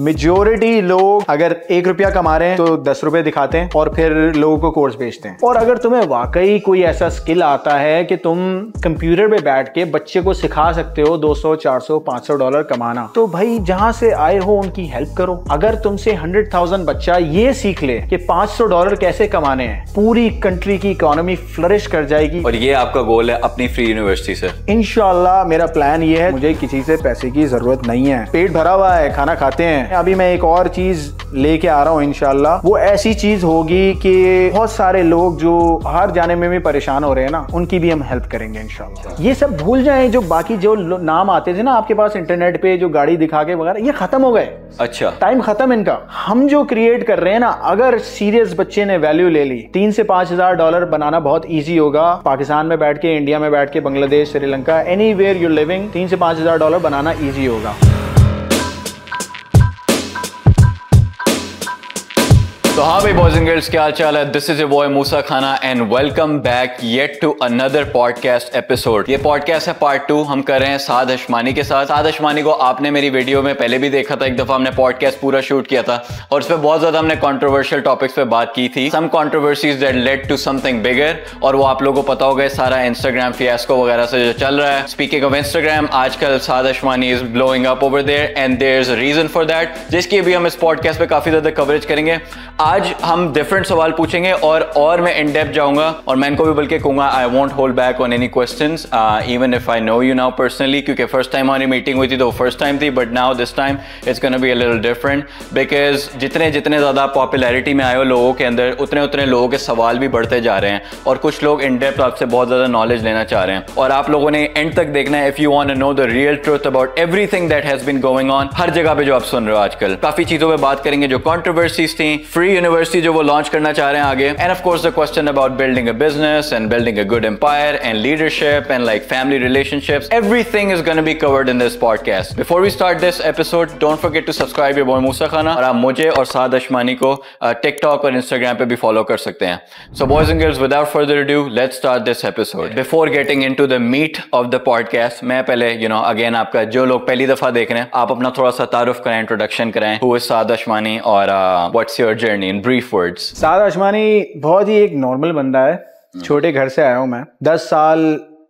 Majority लोग अगर एक रुपया कमा रहे हैं तो दस रुपए दिखाते हैं और फिर लोगों को कोर्स बेचते हैं और अगर तुम्हें वाकई कोई ऐसा स्किल आता है कि तुम कंप्यूटर पे बैठ के बच्चे को सिखा सकते हो 200, 400, 500 डॉलर कमाना तो भाई जहां से आए हो उनकी हेल्प करो अगर तुमसे हंड्रेड थाउजेंड बच्चा ये सीख ले कि पांच डॉलर कैसे कमाने हैं पूरी कंट्री की इकोनॉमी फ्लरिश कर जाएगी और ये आपका गोल है अपनी फ्री यूनिवर्सिटी से इनशाला मेरा प्लान ये है मुझे किसी से पैसे की जरूरत नहीं है पेट भरा हुआ है खाना खाते हैं हैं अभी मैं एक और चीज लेके आ रहा हूँ इनशाला वो ऐसी चीज होगी कि बहुत सारे लोग जो बाहर जाने में भी परेशान हो रहे हैं ना उनकी भी हम हेल्प करेंगे इनशाला ये सब भूल जाए जो बाकी जो नाम आते थे ना आपके पास इंटरनेट पे जो गाड़ी दिखा के वगैरह ये खत्म हो गए अच्छा टाइम खत्म इनका हम जो क्रिएट कर रहे हैं ना अगर सीरियस बच्चे ने वैल्यू ले ली तीन से पांच हजार डॉलर बनाना बहुत ईजी होगा पाकिस्तान में बैठ के इंडिया में बैठ के Bangladesh Sri Lanka anywhere you living तीन से पांच हजार डॉलर बनाना ईजी होगा तो हाँ भाई बॉयज एंड गर्ल्स क्या हाल चाल है this is a boy Musa Khan and welcome back yet to another podcast episode ये पॉडकास्ट है पार्ट टू हम कर रहे हैं साद अशमानी के साथ साद अशमानी को आपने मेरी वीडियो में पहले भी देखा था एक दफा हमने पॉडकास्ट पूरा शूट किया था और उस पर बहुत ज्यादा हमने कॉन्ट्रोवर्शियल टॉपिक्स पे बात की थी some controversies that led to something bigger और वो आप लोगों को पता होगा सारा इंस्टाग्राम फियास्को वगैरह से जो चल रहा है स्पीकिंग ऑफ इंस्टाग्राम आजकल Saad Ashmani is blowing up over there and there is reason for that जिसकी भी हम इस पॉडकास्ट पे काफी ज्यादा कवरेज करेंगे आज हम डिफरेंट सवाल पूछेंगे और और मैं इन डेप जाऊंगा और मैं इनको भी बल्कि कहूंगा I want hold back on any question even if I know you now personally क्योंकि फर्स्ट टाइम हमारी मीटिंग हुई थी तो फर्स्ट टाइम थी but now this time it's can be all different because जितने जितने ज़्यादा पॉपुलैरिटी में आए हो लोगों के अंदर उतने उतने लोगों के सवाल भी बढ़ते जा रहे हैं और कुछ लोग इन डेप आपसे बहुत ज़्यादा नॉलेज लेना चाह रहे हैं और आप लोगों ने एंड तक देखना है if you want know the real truth about everything that has been going on हर जगह पे जो आप सुन रहे हो आजकल काफ़ी चीज़ों पर बात करेंगे जो कॉन्ट्रोवर्सीज थी फ्री फ्री यूनिवर्सिटी जो वो लॉन्च करना चाह रहे हैं आगे and of course the question about building a business and building a good empire and leadership and like family relationship everything is gonna be covered in this podcast before we start this episode don't forget to subscribe your boy Musa Khan और आप मुझे और साद अशमानी को TikTok uh, और Instagram पे भी follow कर सकते हैं so boys and girls without further due let's start this episode before getting in the meat of the podcast मैं पहले यू नो अगेन आपका जो लोग पहली दफा देख रहे हैं आप अपना थोड़ा सा तारुफ करें इंट्रोडक्शन करें हु साद अशमानी और व्हाट्स uh, अपने इन ब्रीफ वर्ड्स साद आशमानी बहुत ही एक नॉर्मल बंदा है hmm. छोटे घर से आया हूँ मैं दस साल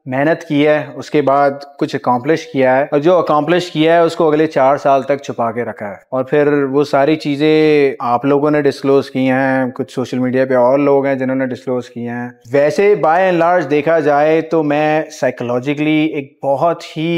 मेहनत की है उसके बाद कुछ अकॉम्प्लिश किया है और जो अकॉम्प्लिश किया है उसको अगले चार साल तक छुपा के रखा है और फिर वो सारी चीज़ें आप लोगों ने डिस्क्लोज की हैं कुछ सोशल मीडिया पे और लोग हैं जिन्होंने डिस्क्लोज किए हैं वैसे बाय एंड लार्ज देखा जाए तो मैं साइकोलॉजिकली एक बहुत ही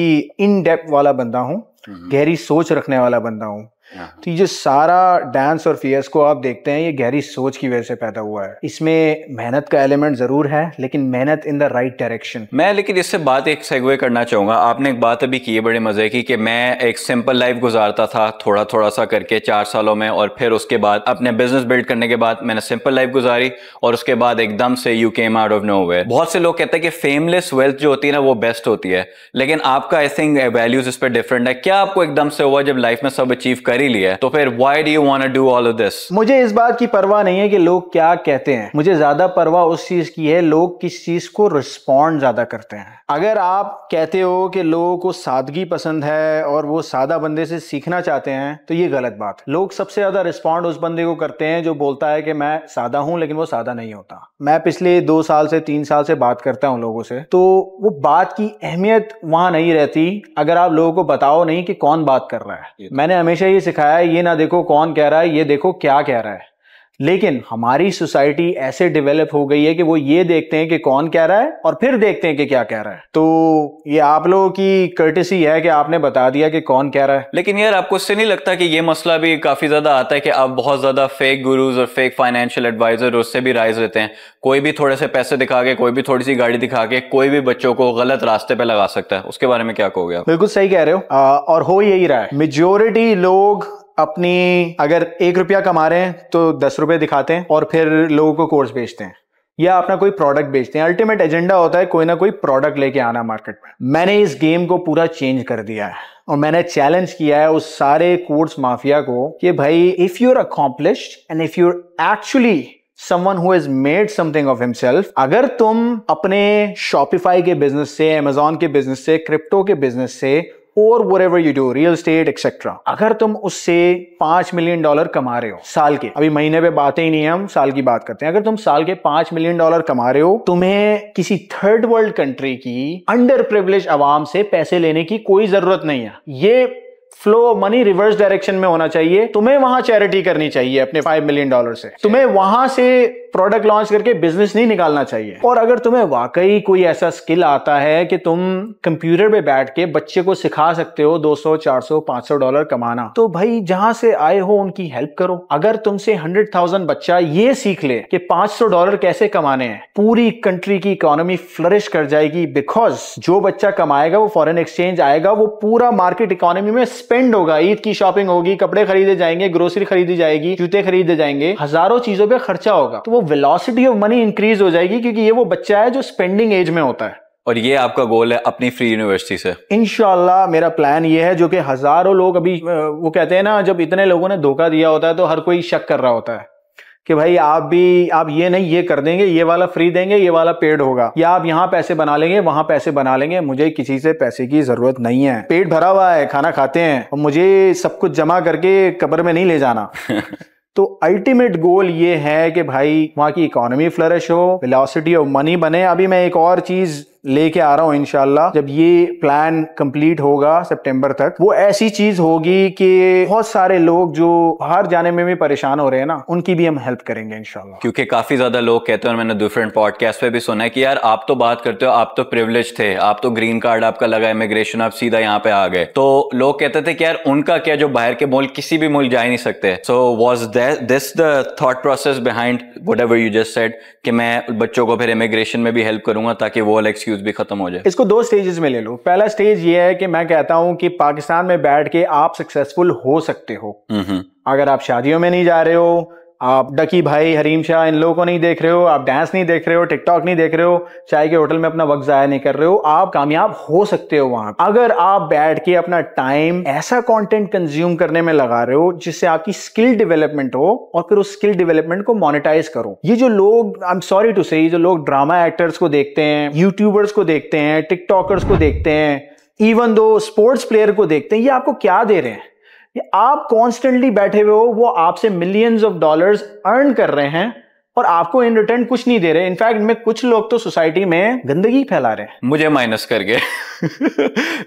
इन डेप्थ वाला बंदा हूँ hmm. गहरी सोच रखने वाला बंदा हूँ हाँ। तो ये जो सारा डांस और फियर्स को आप देखते हैं ये गहरी सोच की वजह से पैदा हुआ है इसमें मेहनत का एलिमेंट ज़रूर है लेकिन मेहनत इन द राइट डायरेक्शन मैं लेकिन इससे बात एक सेगवे करना चाहूंगा आपने एक बात अभी की है बड़े मज़े की कि मैं एक सिंपल लाइफ गुजारता था थोड़ा थोड़ा सा करके चार सालों में और फिर उसके बाद अपने बिजनेस बिल्ड करने के बाद मैंने सिंपल लाइफ गुजारी और उसके बाद एकदम से you came out of no बहुत से लोग कहते हैं कि फेमलेस वेल्थ जो होती है ना वो बेस्ट होती है लेकिन आपका आई थिंक वैल्यूज इस पर डिफरेंट है क्या आपको एकदम से हुआ जब लाइफ में सब अचीव करी ही लिया है तो फिर why do you want do all of this मुझे इस बात की परवाह नहीं है कि लोग क्या कहते हैं मुझे ज्यादा परवाह उस चीज की है लोग किस चीज को रिस्पॉन्ड ज्यादा करते हैं अगर आप कहते हो कि लोगों को सादगी पसंद है और वो सादा बंदे से सीखना चाहते हैं तो ये गलत बात है लोग सबसे ज्यादा रिस्पॉन्ड उस बंदे को करते हैं जो बोलता है कि मैं सादा हूं लेकिन वो सादा नहीं होता मैं पिछले दो साल से तीन साल से बात करता हूं लोगों से तो वो बात की अहमियत वहां नहीं रहती अगर आप लोगों को बताओ नहीं कि कौन बात कर रहा है तो- मैंने हमेशा ये सिखाया है ये ना देखो कौन कह रहा है ये देखो क्या कह रहा है लेकिन हमारी सोसाइटी ऐसे डेवलप हो गई है कि वो ये देखते हैं कि कौन कह रहा है और फिर देखते हैं कि क्या कह रहा है तो ये आप लोगों की कर्टिसी है कि आपने बता दिया कि कौन कह रहा है लेकिन यार आपको इससे नहीं लगता कि ये मसला भी काफी ज्यादा आता है कि आप बहुत ज्यादा फेक गुरुज और फेक फाइनेंशियल एडवाइजर उससे भी राइज लेते हैं कोई भी थोड़े से पैसे दिखा के कोई भी थोड़ी सी गाड़ी दिखा के कोई भी बच्चों को गलत रास्ते पे लगा सकता है उसके बारे में क्या कहोगे बिल्कुल सही कह रहे हो और हो यही रहा है मेजोरिटी लोग अपनी अगर एक रुपया कमा रहे हैं तो दस रुपये दिखाते हैं और फिर लोगों को कोर्स बेचते हैं या अपना कोई प्रोडक्ट बेचते हैं अल्टीमेट एजेंडा होता है कोई ना कोई प्रोडक्ट लेके आना मार्केट में मैंने इस गेम को पूरा चेंज कर दिया है और मैंने चैलेंज किया है उस सारे कोर्स माफिया को कि भाई if you're accomplished and if you're actually someone who has made something of himself अगर तुम अपने शॉपिफाई के बिजनेस से अमेजोन के बिजनेस से क्रिप्टो के बिजनेस से और ever you do real estate etcetera अगर तुम उससे पांच मिलियन डॉलर कमा रहे हो साल के अभी महीने पे बातें ही नहीं है हम साल की बात करते हैं अगर तुम साल के पांच मिलियन डॉलर कमा रहे हो तुम्हें किसी थर्ड वर्ल्ड कंट्री की अंडर प्रिवलेज आवाम से पैसे लेने की कोई जरूरत नहीं है ये फ्लो मनी रिवर्स डायरेक्शन में होना चाहिए तुम्हें वहां चैरिटी करनी चाहिए अपने फाइव मिलियन डॉलर से तुम्हें वहां से प्रोडक्ट लॉन्च करके बिजनेस नहीं निकालना चाहिए और अगर तुम्हें वाकई कोई ऐसा स्किल आता है कि तुम कंप्यूटर पे बैठ के बच्चे को सिखा सकते हो 200, 400, 500 डॉलर कमाना तो भाई जहां से आए हो उनकी हेल्प करो अगर तुमसे हंड्रेड थाउजेंड बच्चा ये सीख ले कि 500 डॉलर कैसे कमाने हैं पूरी कंट्री की इकोनॉमी फ्लरिश कर जाएगी बिकॉज जो बच्चा कमाएगा वो फॉरन एक्सचेंज आएगा वो पूरा मार्केट इकोनॉमी में स्पेंड होगा ईद की शॉपिंग होगी कपड़े खरीदे जाएंगे ग्रोसरी खरीदी जाएगी जूते खरीदे जाएंगे हजारों चीजों पर खर्चा होगा तो वो वेलोसिटी ऑफ मनी इंक्रीज हो जाएगी क्योंकि ये वो बच्चा है जो स्पेंडिंग एज में होता है और ये आपका गोल है अपनी फ्री यूनिवर्सिटी से इनशाला मेरा प्लान ये है जो कि हजारों लोग अभी वो कहते हैं ना जब इतने लोगों ने धोखा दिया होता है तो हर कोई शक कर रहा होता है कि भाई आप भी आप ये नहीं ये कर देंगे ये वाला फ्री देंगे ये वाला पेड होगा या आप यहाँ पैसे बना लेंगे वहां पैसे बना लेंगे मुझे किसी से पैसे की जरूरत नहीं है पेट भरा हुआ है खाना खाते हैं और मुझे सब कुछ जमा करके कब्र में नहीं ले जाना तो अल्टीमेट गोल ये है कि भाई वहां की इकोनॉमी फ्लरिश हो वेलोसिटी ऑफ मनी बने अभी मैं एक और चीज़ लेके आ रहा हूँ इनशाला जब ये प्लान कंप्लीट होगा सितंबर तक वो ऐसी चीज होगी कि बहुत सारे लोग जो बाहर जाने में भी परेशान हो रहे हैं ना उनकी भी हम हेल्प करेंगे इनशाला क्योंकि काफी ज्यादा लोग कहते हैं मैंने डिफरेंट पॉडकास्ट पे भी सुना है कि यार आप तो बात करते हो आप तो प्रिवलेज थे आप तो ग्रीन कार्ड आपका लगा इमिग्रेशन आप सीधा यहाँ पे आ गए तो लोग कहते थे कि यार उनका क्या जो बाहर के मुल्क किसी भी मुल्क जा ही नहीं सकते so was this the thought process behind whatever you just said कि मैं बच्चों को फिर इमिग्रेशन में भी हेल्प करूंगा ताकि वो अलग इश्यूज भी खत्म हो जाए इसको दो स्टेजेस में ले लो पहला स्टेज ये है कि मैं कहता हूं कि पाकिस्तान में बैठ के आप सक्सेसफुल हो सकते हो हम्म, हम्म। अगर आप शादियों में नहीं जा रहे हो आप डकी भाई हरीम शाह इन लोगों को नहीं देख रहे हो आप डांस नहीं देख रहे हो टिकटॉक नहीं देख रहे हो चाय के होटल में अपना वक्त ज़ाया नहीं कर रहे हो आप कामयाब हो सकते हो वहां अगर आप बैठ के अपना टाइम ऐसा कंटेंट कंज्यूम करने में लगा रहे हो जिससे आपकी स्किल डेवलपमेंट हो और फिर उस स्किल डेवलपमेंट को मोनिटाइज करो ये जो लोग आई एम सॉरी टू से जो लोग ड्रामा एक्टर्स को देखते हैं यूट्यूबर्स को देखते हैं टिकटॉकर्स को देखते हैं इवन दो स्पोर्ट्स प्लेयर को देखते हैं ये आपको क्या दे रहे हैं कि आप कॉन्स्टेंटली बैठे हुए हो वो आपसे मिलियंस ऑफ डॉलर्स अर्न कर रहे हैं और आपको इन रिटर्न कुछ नहीं दे रहे इनफैक्ट में कुछ लोग तो सोसाइटी में गंदगी फैला रहे हैं मुझे माइनस करके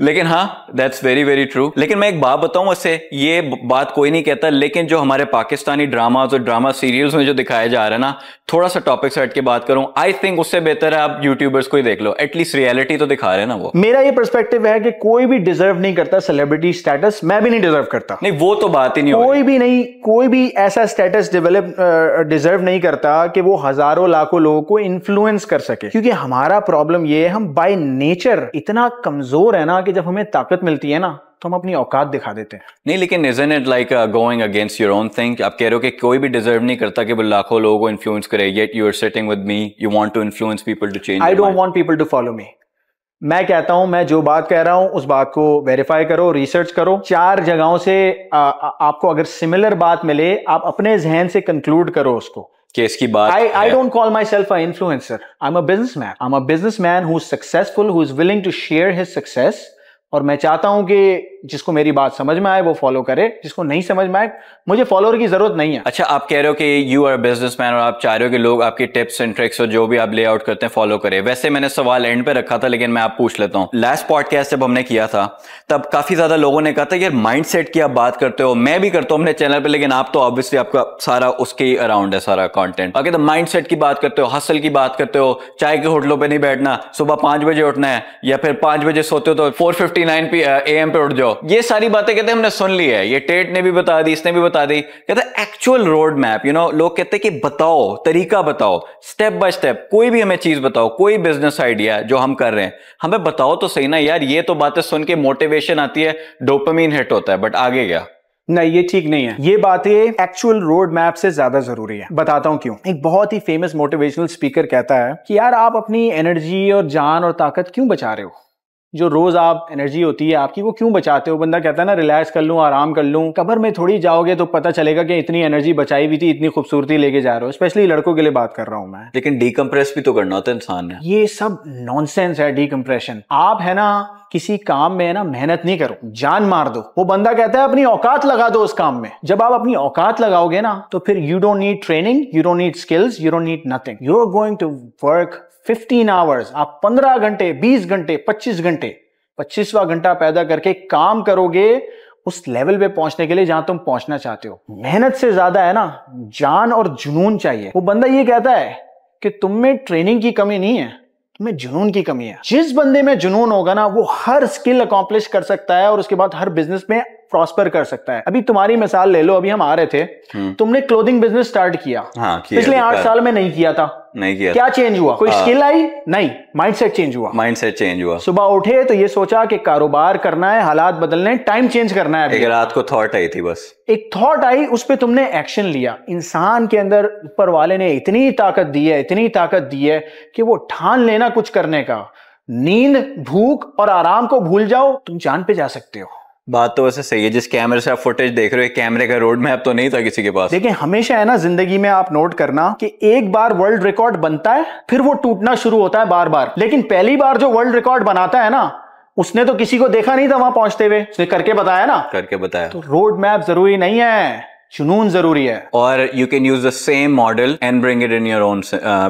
लेकिन हाँ दैट्स वेरी वेरी ट्रू लेकिन मैं एक बात बताऊं उससे ये बात कोई नहीं कहता लेकिन जो हमारे पाकिस्तानी ड्रामाज और ड्रामा सीरियल्स में जो दिखाया जा रहा है ना थोड़ा सा टॉपिक से हट के बात करूं आई थिंक उससे बेहतर है आप यूट्यूबर्स को ही देख लो एटलीस्ट रियलिटी तो दिखा रहे हैं ना वो मेरा ये परस्पेक्टिव है कि कोई भी डिजर्व नहीं करता सेलिब्रिटी स्टेटस मैं भी नहीं डिजर्व करता नहीं वो तो बात ही नहीं कोई भी नहीं कोई भी ऐसा स्टेटस डेवलप डिजर्व नहीं करता कि वो हजारों लाखों लोगों को इन्फ्लुएंस कर सके क्योंकि हमारा प्रॉब्लम ये है हम बाय नेचर इतना कमजोर है ना कि जब हमें ताकत मिलती है ना तो हम अपनी औकात दिखा देते हैं नहीं लेकिन isn't it like going against your own thing आप कह रहे हो कि कोई भी डिजर्व नहीं करता कि वो लाखों लोगों को इन्फ्लुएंस करे yet you are sitting with me you want to influence people to change I don't want people to follow me मैं कहता हूं मैं जो बात कह रहा हूं उस बात को वेरीफाई करो रिसर्च करो चार जगहों से आ, आ, आपको अगर सिमिलर बात मिले आप अपने जहन से कंक्लूड करो उसको केस की बात I I don't call myself a influencer I am a businessman I am a businessman who successful who is willing to share his success और मैं चाहता हूं कि जिसको मेरी बात समझ में आए वो फॉलो करे जिसको नहीं समझ में आए मुझे फॉलोअर की जरूरत नहीं है अच्छा आप कह रहे हो कि यू आर बिजनेस और आप चाह रहे हो कि लोग आपकी टिप्स एंड ट्रिक्स और जो भी आप लेआउट करते हैं फॉलो करें वैसे मैंने सवाल एंड पे रखा था लेकिन मैं आप पूछ लेता हूँ लास्ट पॉडकास्ट जब हमने किया था तब काफी ज्यादा लोगों ने कहा था यार माइंड सेट की आप बात करते हो मैं भी करता हूँ अपने चैनल पर लेकिन आप तो ऑब्वियसली आपका सारा उसके अराउंड है सारा कॉन्टेंट अगर तो माइंड सेट की बात करते हो हसल की बात करते हो चाय के होटलों पर नहीं बैठना सुबह पांच बजे उठना है या फिर पांच बजे सोते हो तो four fifty nine A M पे उठ जाओ ये सारी बातें कहते हमने सुन ली है ये टेट ने भी बता दी इसने भी बता दी कहते actual road map you know लोग कहते हैं कि बताओ तरीका बताओ स्टेप बाय स्टेप कोई भी हमें चीज बताओ कोई बिजनेस आइडिया जो हम कर रहे हैं हमें बताओ तो सही ना यार ये तो बातें सुन के मोटिवेशन आती है डोपामीन हिट होता है बट आगे गया नहीं ये ठीक नहीं है ये बातें एक्चुअल रोड मैप से ज्यादा जरूरी है बताता हूँ क्यों एक बहुत ही फेमस मोटिवेशनल स्पीकर कहता है कि यार आप अपनी एनर्जी और जान और ताकत क्यों बचा रहे हो जो रोज आप एनर्जी होती है आपकी वो क्यों बचाते हो बंदा कहता है ना रिलैक्स कर लूँ आराम कर लूँ कबर में थोड़ी जाओगे तो पता चलेगा कि इतनी एनर्जी बचाई हुई थी इतनी खूबसूरती लेके जा रहे हो स्पेशली लड़कों के लिए बात कर रहा हूँ मैं लेकिन डीकम्प्रेस भी तो करना होता है इंसान ने ये सब नॉनसेंस है डीकम्प्रेशन आप है ना किसी काम में है ना मेहनत नहीं करो जान मार दो वो बंदा कहता है अपनी औकात लगा दो उस काम में जब आप अपनी औकात लगाओगे ना तो फिर you don't need training you don't need skills you don't need nothing you are going to work 15 hours आप 15 घंटे 20 घंटे 25 घंटे 25वां घंटा पैदा करके काम करोगे उस लेवल पे पहुंचने के लिए जहां तुम पहुंचना चाहते हो मेहनत से ज्यादा है ना जान और जुनून चाहिए वो बंदा ये कहता है कि तुम में ट्रेनिंग की कमी नहीं है तुम्हें जुनून की कमी है जिस बंदे में जुनून होगा ना वो हर स्किल अकॉम्प्लिश कर सकता है और उसके बाद हर बिजनेस में प्रॉस्पर कर सकता है अभी तुम्हारी मिसाल ले लो अभी हम आ रहे थे हम्म। तुमने क्लोथिंग बिजनेस स्टार्ट किया पिछले आठ साल में नहीं किया था नहीं किया क्या चेंज हुआ कोई स्किल हाँ। आई नहीं माइंडसेट चेंज हुआ माइंडसेट चेंज हुआ सुबह उठे तो ये सोचा कि कारोबार करना है हालात बदलने टाइम चेंज करना है एक रात को थॉट आई थी बस एक थॉट आई उस पर तुमने एक्शन लिया इंसान के अंदर ऊपर वाले ने इतनी ताकत दी है इतनी ताकत दी है कि वो ठान लेना कुछ करने का नींद भूख और आराम को भूल जाओ तुम जान पे जा सकते हो बात तो वैसे सही है जिस कैमरे से आप फुटेज देख रहे हो कैमरे का रोड मैप तो नहीं था किसी के पास देखिए हमेशा है ना जिंदगी में आप नोट करना कि एक बार वर्ल्ड रिकॉर्ड बनता है फिर वो टूटना शुरू होता है बार बार लेकिन पहली बार जो वर्ल्ड रिकॉर्ड बनाता है ना उसने तो किसी को देखा नहीं था वहां पहुंचते हुए उसने करके बताया ना करके बताया तो रोड मैप जरूरी नहीं है जुनून जरूरी है और you can use the same model and bring it in your own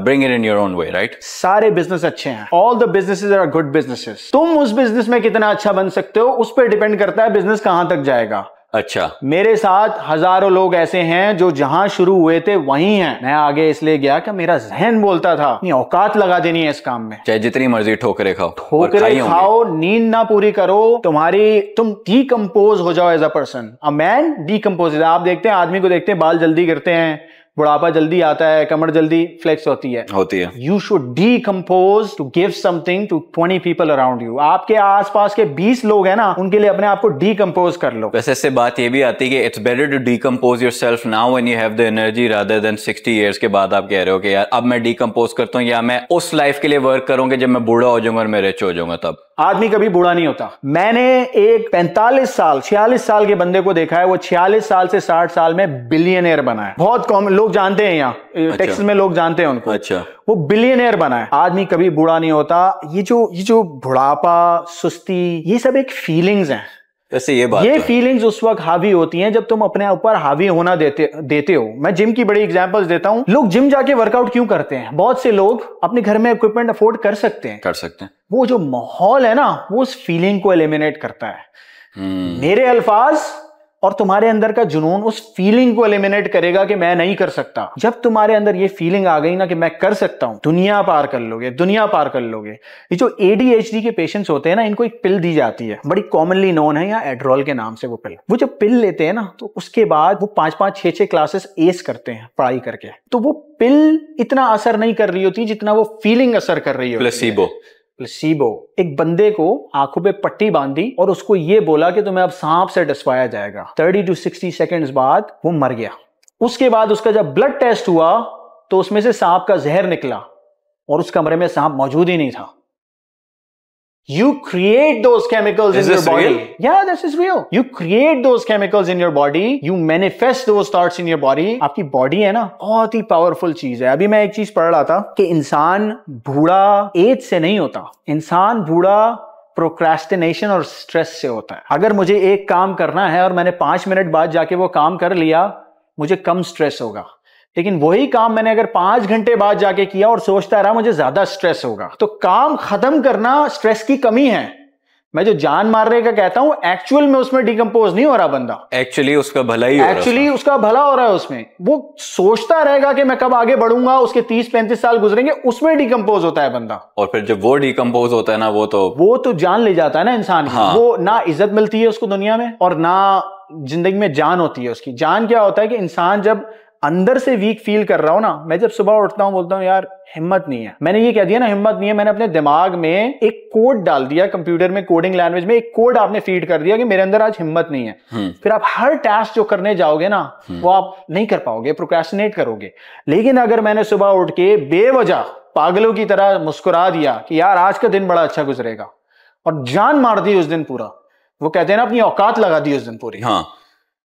bring it in your own way right सारे बिजनेस अच्छे हैं all the businesses are good businesses तुम उस बिजनेस में कितना अच्छा बन सकते हो उस पर डिपेंड करता है बिजनेस कहां तक जाएगा अच्छा मेरे साथ हजारों लोग ऐसे हैं जो जहां शुरू हुए थे वही हैं मैं आगे इसलिए गया कि मेरा जहन बोलता था औकात लगा देनी है इस काम में चाहे जितनी मर्जी ठोकरे खाओ ठोकरे खाओ नींद ना पूरी करो तुम्हारी तुम डीकम्पोज हो जाओ as a person a man decompose आप देखते हैं आदमी को देखते हैं बाल जल्दी गिरते हैं बुढ़ापा जल्दी आता है कमर जल्दी फ्लेक्स होती है होती है you should decompose to give something to twenty people around you आपके आसपास के बीस लोग हैं ना उनके लिए अपने आप को डीकम्पोज कर लो वैसे इससे बात ये भी आती है it's better to decompose yourself now and you have the energy rather than sixty years के बाद आप कह रहे हो कि यार अब मैं डीकम्पोज करता हूँ या मैं उस लाइफ के लिए वर्क करूंगा जब मैं बूढ़ा हो जाऊंगा और मैं रिच हो जाऊंगा तब आदमी कभी बूढ़ा नहीं होता मैंने एक 45 साल 46 साल के बंदे को देखा है वो 46 साल से 60 साल में बिलियनियर बना है बहुत कॉमन लोग जानते हैं यहाँ अच्छा। टेक्स में लोग जानते हैं उनको अच्छा वो बिलियनियर बना है आदमी कभी बूढ़ा नहीं होता ये जो ये जो बुढ़ापा सुस्ती ये सब एक फीलिंग्स हैं वैसे ये बात ये फीलिंग्स तो उस वक्त हावी होती हैं जब तुम अपने ऊपर हावी होना देते देते हो मैं जिम की बड़ी एग्जांपल्स देता हूँ लोग जिम जाके वर्कआउट क्यों करते हैं बहुत से लोग अपने घर में इक्विपमेंट अफोर्ड कर सकते हैं कर सकते हैं वो जो माहौल है ना वो उस फीलिंग को एलिमिनेट करता है हम्म। मेरे अल्फाज और तुम्हारे अंदर का जुनून उस फीलिंग को एलिमिनेट करेगा कि मैं नहीं कर सकता जब तुम्हारे अंदर ये फीलिंग आ गई ना कि मैं कर सकता हूँ दुनिया पार कर लोगे दुनिया पार कर लोगे ये जो एडीएचडी के पेशेंट्स होते हैं ना इनको एक पिल दी जाती है बड़ी कॉमनली नोन है या एड्रोल के नाम से वो पिल वो जब पिल लेते हैं ना तो उसके बाद वो पांच पांच छह छह क्लासेस एस करते हैं पढ़ाई करके तो वो पिल इतना असर नहीं कर रही होती जितना वो फीलिंग असर कर रही होती है प्लसीबो एक बंदे को आंखों पे पट्टी बांधी और उसको ये बोला कि तुम्हें अब सांप से डसवाया जाएगा थर्टी टू सिक्सटी सेकेंड बाद वो मर गया उसके बाद उसका जब ब्लड टेस्ट हुआ तो उसमें से सांप का जहर निकला और उस कमरे में सांप मौजूद ही नहीं था You create those chemicals is in your body. Real? Yeah, this is real. You create those chemicals in your body. You manifest those thoughts in your body. आपकी बॉडी है ना बहुत ही पावरफुल चीज है अभी मैं एक चीज पढ़ रहा था कि इंसान बूढ़ा एज से नहीं होता इंसान बूढ़ा प्रोक्रेस्टिनेशन और स्ट्रेस से होता है अगर मुझे एक काम करना है और मैंने पांच मिनट बाद जाके वो काम कर लिया मुझे कम स्ट्रेस होगा लेकिन वही काम मैंने अगर पांच घंटे बाद जाके किया और सोचता रहा मुझे ज्यादा स्ट्रेस होगा तो काम खत्म करना स्ट्रेस की कमी है मैं जो जान मारने का कहता हूं एक्चुअल में उसमें डिकम्पोज नहीं हो रहा बंदा एक्चुअली उसका भला ही एक्चुअली उसका भला हो रहा है उसमें वो सोचता रहेगा कि मैं कब आगे बढ़ूंगा उसके तीस पैंतीस साल गुजरेंगे उसमें डिकम्पोज होता है बंदा और फिर जब वो डिकम्पोज होता है ना वो तो वो तो जान ले जाता है ना इंसान हाँ। वो ना इज्जत मिलती है उसको दुनिया में और ना जिंदगी में जान होती है उसकी जान क्या होता है कि इंसान जब अंदर से वीक फील कर रहा हूं ना मैं जब सुबह उठता हूं बोलता हूं यार हिम्मत नहीं है मैंने ये कह दिया ना हिम्मत नहीं है मैंने अपने दिमाग में एक कोड डाल दिया कंप्यूटर में कोडिंग लैंग्वेज में एक कोड आपने फीड कर दिया कि मेरे अंदर आज हिम्मत नहीं है हम्म। फिर आप हर टास्क जो करने जाओगे ना हम्म। वो आप नहीं कर पाओगे प्रोक्रेस्टिनेट करोगे लेकिन अगर मैंने सुबह उठ के बेवजह पागलों की तरह मुस्कुरा दिया कि यार आज का दिन बड़ा अच्छा गुजरेगा और जान मार दी उस दिन पूरा वो कहते हैं ना अपनी औकात लगा दी उस दिन पूरी हाँ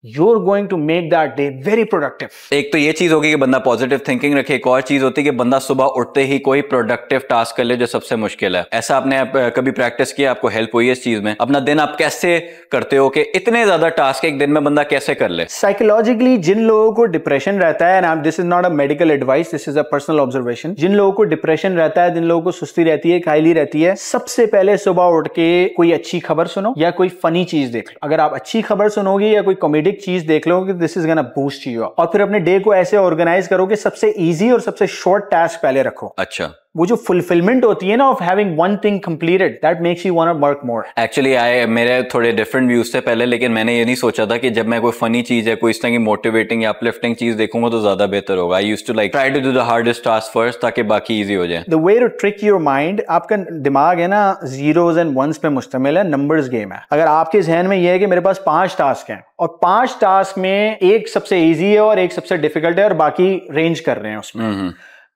you're going to make that day very productive एक तो ये चीज होगी कि बंदा पॉजिटिव थिंकिंग रखे एक और चीज होती है कि बंदा सुबह उठते ही कोई प्रोडक्टिव टास्क कर ले जो सबसे मुश्किल है ऐसा आपने आप, कभी प्रैक्टिस किया आपको हेल्प हुई इस चीज में अपना दिन आप कैसे करते हो कि इतने ज्यादा टास्क एक दिन में बंदा कैसे कर ले साइकोलॉजिकली जिन लोगों को डिप्रेशन रहता है and this is not a medical advice this is a personal observation जिन लोगों को डिप्रेशन रहता है जिन लोगों को सुस्ती रहती है खाली रहती है सबसे पहले सुबह उठ के कोई अच्छी खबर सुनो या कोई फनी चीज देख लो अगर आप अच्छी खबर सुनोगे या कोई कॉमेडी चीज देख लो कि this is gonna boost you और फिर अपने डे को ऐसे ऑर्गेनाइज करो कि सबसे ईजी और सबसे शॉर्ट टास्क पहले रखो अच्छा वो जो फुलफिलमेंट होती है ना of having one thing completed that makes you want to work more actually I मेरे थोड़े डिफरेंट व्यूज थे पहले लेकिन मैंने ये नहीं सोचा था कि जब मैं कोई फनी चीज है कोई इस तरह की मोटिवेटिंग या अपलिफ्टिंग चीज देखूंगा तो ज्यादा बेहतर होगा I use to like try to do the hardest task first ताकि बाकी ईजी हो जाए the way to trick your mind आपका दिमाग है ना जीरोज एंड वंस पे मुश्तमिल है नंबर गेम है अगर आपके जहन में यह है कि मेरे पास पांच टास्क है और पांच टास्क में एक सबसे ईजी है और एक सबसे डिफिकल्ट है और बाकी रेंज कर रहे हैं उसमें mm-hmm.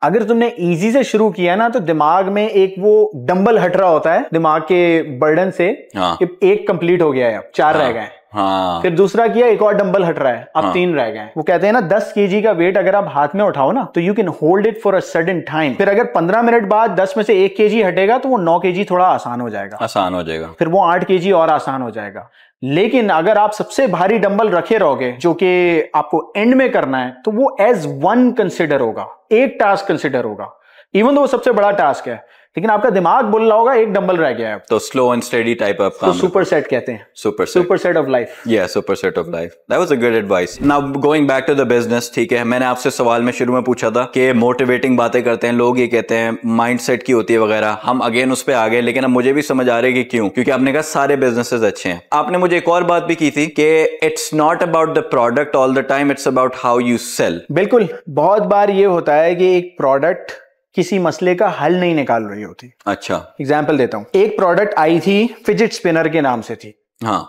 अगर तुमने इजी से शुरू किया ना तो दिमाग में एक वो डंबल हट रहा होता है दिमाग के बर्डन से हाँ। कि एक कंप्लीट हो गया है अब चार हाँ। रह गए हाँ। फिर दूसरा किया एक और डंबल हट रहा है अब हाँ। तीन रह गए वो कहते हैं ना दस के का वेट अगर आप हाथ में उठाओ ना तो you can hold it for a sudden time फिर अगर पंद्रह मिनट बाद दस में से एक के हटेगा तो वो नौ के थोड़ा आसान हो जाएगा आसान हो जाएगा फिर वो आठ के और आसान हो जाएगा लेकिन अगर आप सबसे भारी डंबल रखे रहोगे जो कि आपको एंड में करना है तो वो एज वन कंसिडर होगा एक टास्क कंसिडर होगा इवन दो सबसे बड़ा टास्क है लेकिन आपका दिमाग बोल रहा होगा एक डंबल रह गया है तो slow and steady type of तो काम सुपर सेट कहते हैं super set super set of life या super set of life that was a good advice now going back to the business ठीक है मैंने आपसे सवाल में शुरू में पूछा था कि मोटिवेटिंग बातें करते हैं लोग ये कहते हैं माइंडसेट की होती है वगैरह हम अगेन उस पर आ गए लेकिन अब मुझे भी समझ आ रही है कि क्यों क्योंकि आपने कहा सारे बिजनेसेस अच्छे हैं आपने मुझे एक और बात भी की थी कि it's not about the product all the time it's about how you sell बिल्कुल बहुत बार ये होता है कि एक प्रोडक्ट किसी मसले का हल नहीं निकाल रही होती अच्छा एग्जाम्पल देता हूँ एक प्रोडक्ट आई थी फिजिट स्पिनर के नाम से थी हाँ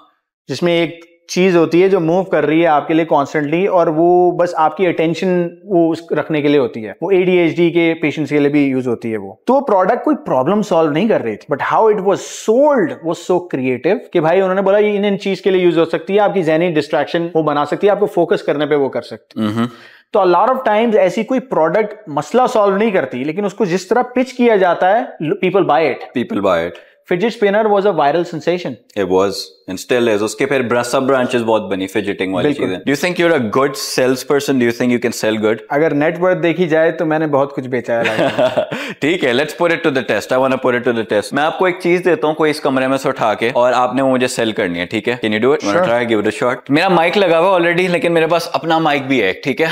जिसमें एक चीज होती है जो मूव कर रही है आपके लिए कॉन्स्टेंटली और वो बस आपकी अटेंशन वो रखने के लिए होती है वो एडीएचडी के पेशेंट्स के लिए भी यूज होती है वो तो वो प्रोडक्ट कोई प्रॉब्लम सॉल्व नहीं कर रही थी but how it was sold वो सो क्रिएटिव कि भाई उन्होंने बोला ये इन इन चीज के लिए यूज हो सकती है आपकी जहनी डिस्ट्रैक्शन वो बना सकती है आपको फोकस करने पर वो कर सकती है हम्म। तो अलॉर ऑफ टाइम्स ऐसी कोई प्रोडक्ट मसला सॉल्व नहीं करती लेकिन उसको जिस तरह पिच किया जाता है people buy it people buy it fidget spinner was a viral sensation it was and still is उसके फिर सब ब्रांचेस बहुत बनी फिजिटिंग वाली चीजें do you think you are a good sales person do you think you can sell good अगर net worth देखी जाए तो मैंने बहुत कुछ बेचा है ठीक है let's put it to the test I want to put it to the test मैं आपको एक चीज देता हूं कोई इस कमरे में से उठा के और आपने वो मुझे सेल करनी है ठीक है can you do it try give it a shot मेरा माइक लगा हुआ ऑलरेडी लेकिन मेरे पास अपना माइक भी है ठीक है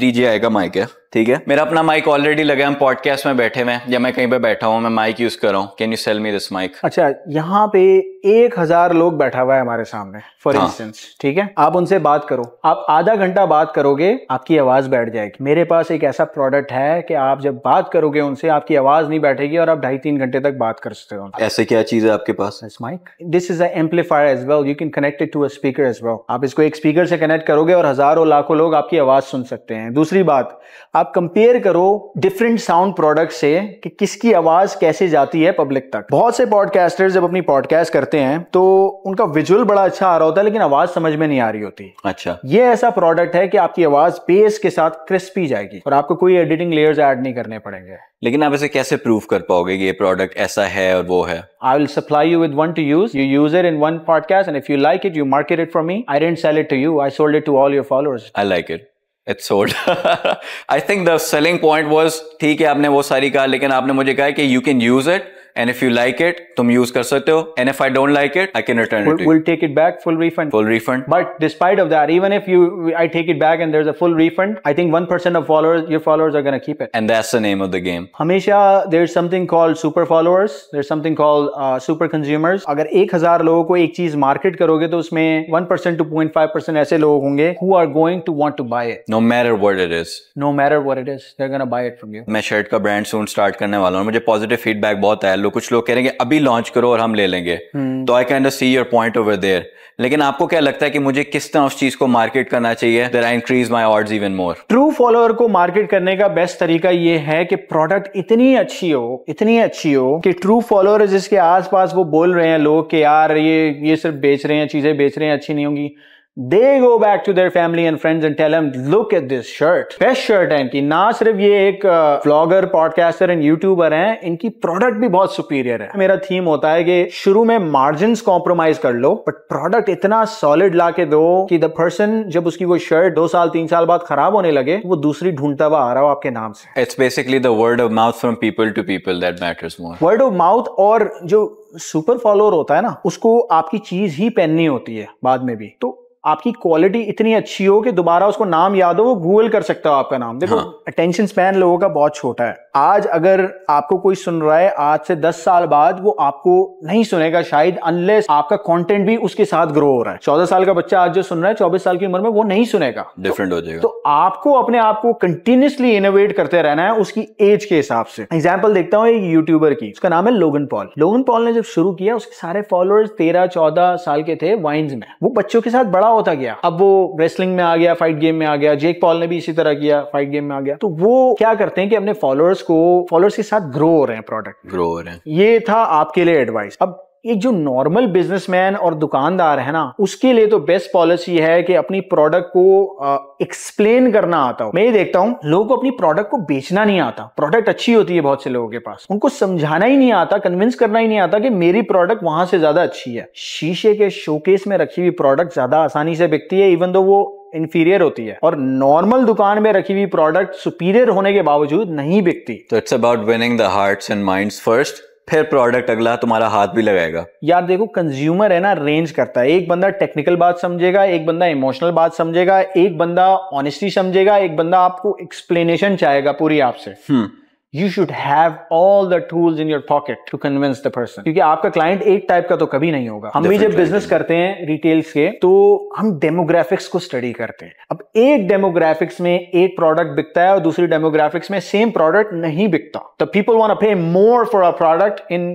डीजे तो आएगा माइक है ठीक है मेरा अपना माइक ऑलरेडी लगा हम पॉडकास्ट में बैठे हुए या मैं कहीं पे बैठा हूँ मैं माइक यूज कर रहा हूँ can you sell me this mic अच्छा यहाँ पे एक हजार लोग बैठा हुआ है हमारे सामने फॉर इंस्टेंस हाँ। ठीक है आप उनसे बात करो आप आधा घंटा बात करोगे आपकी आवाज बैठ जाएगी मेरे पास एक ऐसा प्रोडक्ट है कि आप जब बात करोगे उनसे आपकी आवाज नहीं बैठेगी और आप ढाई तीन घंटे तक बात कर सकते हो ऐसे क्या चीज है आपके पास mic this is amplifier as well you can connected to a speaker as well आप इसको एक स्पीकर से कनेक्ट करोगे और हजारों लाखों लोग आपकी आवाज सुन सकते हैं दूसरी बात आप कंपेयर करो डिफरेंट साउंड प्रोडक्ट से कि किसकी आवाज कैसे जाती है पब्लिक तक बहुत से पॉडकास्टर जब अपनी पॉडकास्ट करते हैं तो उनका विजुअल बड़ा अच्छा आ रहा होता है लेकिन आवाज समझ में नहीं आ रही होती अच्छा ये ऐसा प्रोडक्ट है कि आपकी आवाज बेस के साथ क्रिस्पी जाएगी और आपको कोई एडिटिंग लेयर्स ऐड नहीं करने पड़ेंगे लेकिन आप इसे कैसे प्रूव कर पाओगे कि ये प्रोडक्ट ऐसा है और वो है I will supply you with one to use you use it in one podcast, and if you like it, you market it for me. I didn't sell it to you. I sold it to all your followers. I like it. It's sold I think the selling point was ठीक है आपने वो सारी कहा लेकिन आपने मुझे कहा कि you can use it and if you like it तुम use कर सकते हो and if I don't like it I can return it to We'll take it back full refund. Full refund. But despite of that even if you I take it back and there's a full refund I think 1% of followers your followers are going to keep it. And that's the name of the game. हमेशा there's something called super followers there's something called uh, super consumers अगर 1000 लोगों को एक चीज market करोगे तो उसमें 1% to 0.5% ऐसे लोग होंगे who are going to want to buy it. No matter what it is. No matter what it is they're going to buy it from you. मैं shirt का brand soon start करने वाला हूँ मुझे positive feedback बहुत आया लो कुछ लोग कह रहे हैं अभी लॉन्च करो और हम ले लेंगे हम्म। तो I can see your point over there लेकिन आपको क्या लगता है कि मुझे किस तरह उस चीज को मार्केट करना चाहिए देर आई इंक्रीज माई ऑर्ड इवन मोर ट्रू फॉलोअर को मार्केट करने का बेस्ट तरीका ये है कि प्रोडक्ट इतनी अच्छी हो इतनी अच्छी हो कि ट्रू फॉलोअर जिसके आसपास वो बोल रहे हैं लोग कि यार ये ये सिर्फ बेच रहे हैं चीजें बेच रहे हैं अच्छी नहीं होंगी they go back to their family and friends and tell look at this shirt best shirt है इनकी ना सिर्फ ये एक ब्लॉगर पॉडकास्टर एंड यूट्यूबर हैं इनकी प्रोडक्ट भी बहुत सुपीरियर है मेरा थीम होता है कि शुरू में मार्जिन कॉम्प्रोमाइज कर लो बट प्रोडक्ट इतना सॉलिड ला के दो कि द पर्सन जब उसकी वो शर्ट दो साल तीन साल बाद खराब होने लगे तो वो दूसरी ढूंढता हुआ आ रहा हो आपके नाम से it's basically the word of mouth from people to people that matters more word of mouth और जो सुपर फॉलोअर होता है ना उसको आपकी चीज ही पहननी होती है बाद में भी तो आपकी क्वालिटी इतनी अच्छी हो कि दोबारा उसको नाम याद हो वो गूगल कर सकता हो आपका नाम देखो अटेंशन हाँ। स्पैन लोगों का बहुत छोटा है आज अगर आपको कोई सुन रहा है आज से दस साल बाद वो आपको नहीं सुनेगा शायद अनलेस आपका कंटेंट भी उसके साथ ग्रो हो रहा है चौदह साल का बच्चा आज जो सुन रहा है चौबीस साल की उम्र में वो नहीं सुनेगा डिफरेंट तो, हो जाएगा तो आपको अपने आप को कंटिन्यूसली इनोवेट करते रहना है उसकी एज के हिसाब से एग्जाम्पल देखता हूँ एक यूट्यूबर की उसका नाम है लोगन पॉल लोगन पॉल ने जब शुरू किया उसके सारे फॉलोअर्स तेरह चौदह साल के थे वाइन्स में वो बच्चों के साथ बड़ा होता गया अब वो रेसलिंग में आ गया फाइट गेम में आ गया जेक पॉल ने भी इसी तरह किया फाइट गेम में आ गया तो वो क्या करते हैं कि अपने फॉलोअर्स को फॉलोअर्स के साथ ग्रो हो रहे हैं प्रोडक्ट ग्रो हो रहे हैं ये था आपके लिए एडवाइस अब एक जो नॉर्मल बिजनेसमैन और दुकानदार है ना उसके लिए तो बेस्ट पॉलिसी है कि अपनी प्रोडक्ट को एक्सप्लेन करना आता हो मैं ये देखता हूँ लोगों को अपनी प्रोडक्ट को बेचना नहीं आता प्रोडक्ट अच्छी होती है बहुत से लोगों के पास उनको समझाना ही नहीं आता कन्विंस करना ही नहीं आता कि मेरी प्रोडक्ट वहां से ज्यादा अच्छी है शीशे के शोकेस में रखी हुई प्रोडक्ट ज्यादा आसानी से बिकती है इवन दो वो इंफीरियर होती है और नॉर्मल दुकान में रखी हुई प्रोडक्ट सुपीरियर होने के बावजूद नहीं बिकती तो it's about winning the hearts and minds first फिर प्रोडक्ट अगला तुम्हारा हाथ भी लगाएगा यार देखो कंज्यूमर है ना रेंज करता है एक बंदा टेक्निकल बात समझेगा एक बंदा इमोशनल बात समझेगा एक बंदा ऑनेस्टी समझेगा एक बंदा आपको एक्सप्लेनेशन चाहेगा पूरी आपसे hmm you should have all the tools in your pocket to convince the person क्योंकि आपका क्लाइंट एक टाइप का तो कभी नहीं होगा हम भी जब बिजनेस करते हैं रिटेल्स के तो हम डेमोग्राफिक्स को स्टडी करते हैं अब एक डेमोग्राफिक्स में एक प्रोडक्ट बिकता है और दूसरी डेमोग्राफिक्स में सेम प्रोडक्ट नहीं बिकता the people want pay more for a product in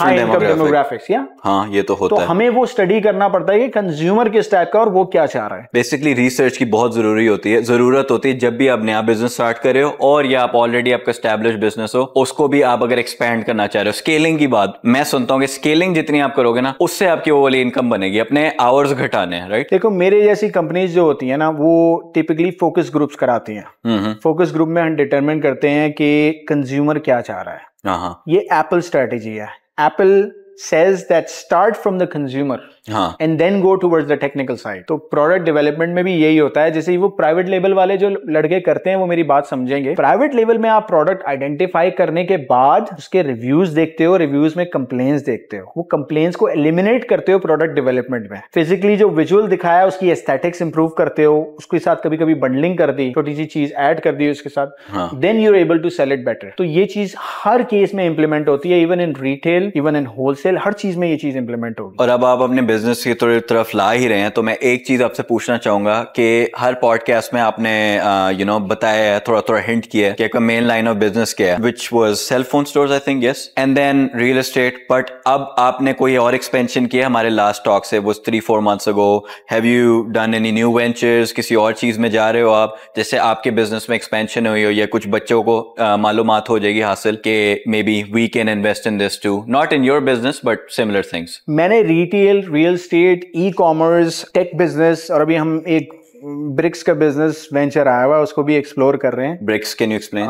high demographics या हाँ ये तो होता तो है हमें वो स्टडी करना पड़ता है कि कंज्यूमर किस टाइप का और वो क्या चाह रहा है बेसिकली रिसर्च की बहुत जरूरी होती है जरूरत होती है जब भी आप नया बिजनेस स्टार्ट कर रहे हो और या आप ऑलरेडी आपका स्टैब्लिश बिजनेस हो उसको भी आप अगर एक्सपैंड करना चाह रहे हो स्केलिंग की बात मैं सुनता हूँ कि स्केलिंग जितनी आप करोगे ना उससे आपकी वो वाली इनकम बनेगी अपने आवर्स घटाने राइट देखो मेरे जैसी कंपनीज जो होती है ना वो टिपिकली फोकस ग्रुप्स कराती है फोकस ग्रुप में हम डिटरमिन करते हैं कि कंज्यूमर क्या चाह रहा है हाँ, हाँ। ये एप्पल स्ट्रेटेजी है Apple says that start from the consumer. And then go towards the technical side तो प्रोडक्ट डेवलपमेंट में भी यही होता है जैसे वो प्राइवेट लेवल वाले जो लड़के करते हैं वो मेरी बात समझेंगे प्राइवेट लेवल में आप प्रोडक्ट आइडेंटिफाई करने के बाद उसके रिव्यूज देखते हो रिव्यूज में कंप्लेन देखते हो वो कंप्लेन को एलिमिनेट करते हो प्रोडक्ट डेवलपमेंट में फिजिकली जो विजुअल दिखाया उसकी एस्थेटिक्स इंप्रूव करते हो उसके साथ कभी कभी बंडलिंग कर दी छोटी सी चीज एड कर दी उसके साथ then you able to sell it better तो ये चीज हर केस में इंप्लीमेंट होती है even in retail even in wholesale हर चीज में ये चीज इंप्लीमेंट होगी और अब आप अपने बिजनेस की तो तरफ ला ही रहे हैं तो मैं एक चीज़ आपसे पूछना चाहूंगा कि हर पॉडकास्ट में आपने यू uh, नो बताया है थोड़ा थोड़ा हिंट किया है कि आपका मेन लाइन ऑफ बिजनेस क्या है which was cell phone store I think yes and then real estate but अब आपने कोई और एक्सपेंशन किया हमारे लास्ट टॉक से वो three four months ago have you done any new ventures किसी और चीज़ में जा रहे हो आप जैसे आपके बिजनेस में एक्सपेंशन हुई हो या कुछ बच्चों को uh, मालूम हो जाएगी हासिल के maybe we can invest in this too not in your business but similar things मैंने retail real estate e commerce tech business और अभी हम एक ब्रिक्स का बिजनेस वेंचर आया हुआ है उसको भी एक्सप्लोर कर रहे हैं bricks can you explain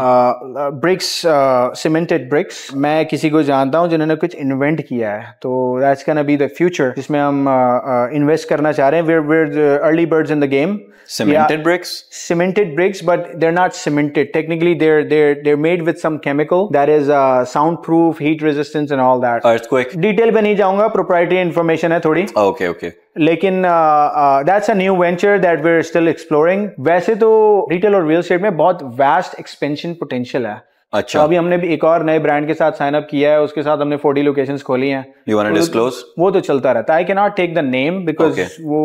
bricks cemented bricks मैं किसी को जानता हूँ जिन्होंने कुछ इन्वेंट किया है तो that's can be the future जिसमें हम इन्वेस्ट uh, uh, करना चाह रहे हैं we're we're early birds in the game cemented bricks cemented bricks but they're not cemented technically they're they're they're made with some chemical that is sound proof heat resistance and all that detail पे नहीं जाऊंगा proprietary information है थोड़ी okay okay, okay okay. लेकिन that's a new venture that we are still exploring वैसे तो retail और real estate में बहुत वास्ट एक्सपेंशन पोटेंशियल है अच्छा तो अभी हमने भी एक और नए ब्रांड के साथ साइन अप किया है उसके साथ हमने 40 लोकेशंस खोली हैं यू वांट टू डिस्क्लोज वो तो चलता रहता है I can not take the name because वो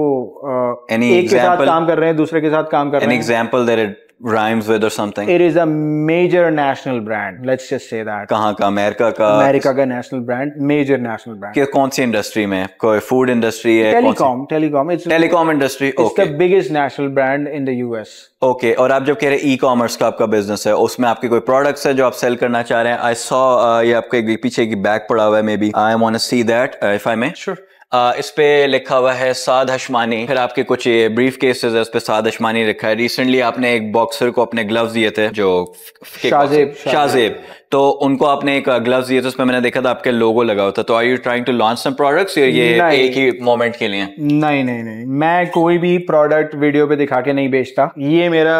uh, Any एक example, के साथ काम कर रहे हैं दूसरे के साथ काम कर रहे हैं an example that it rhymes with or something? It is a major national brand. Let's just say that. कहाँ का अमेरिका का अमेरिका का national brand major national brand के कौन सी इंडस्ट्री में कोई फूड इंडस्ट्री है telecom telecom it's telecom industry it's the biggest national brand in the US okay और आप जब कह रहे ई कॉमर्स का आपका बिजनेस है उसमें आपके कोई प्रोडक्ट्स है जो आप सेल करना चाह रहे हैं आई सॉ uh, ये आपके पीछे की बैग पड़ा हुआ है maybe I want to see that if I may sure इस पे लिखा हुआ है साद हशमानी फिर आपके कुछ ये ब्रीफ केसेस है उस पे साद हशमानी लिखा है रिसेंटली आपने एक बॉक्सर को अपने ग्लव्स दिए थे जो शाहजेब शाहजेब तो उनको आपने एक ग्लव्स दिए थे उसमें मैंने देखा था आपके लोगो लगा हुआ था तो are you trying to launch some products या ये एक ही मोमेंट के लिए नहीं नहीं नहीं मैं कोई भी प्रोडक्ट वीडियो पे दिखा के नहीं बेचता ये मेरा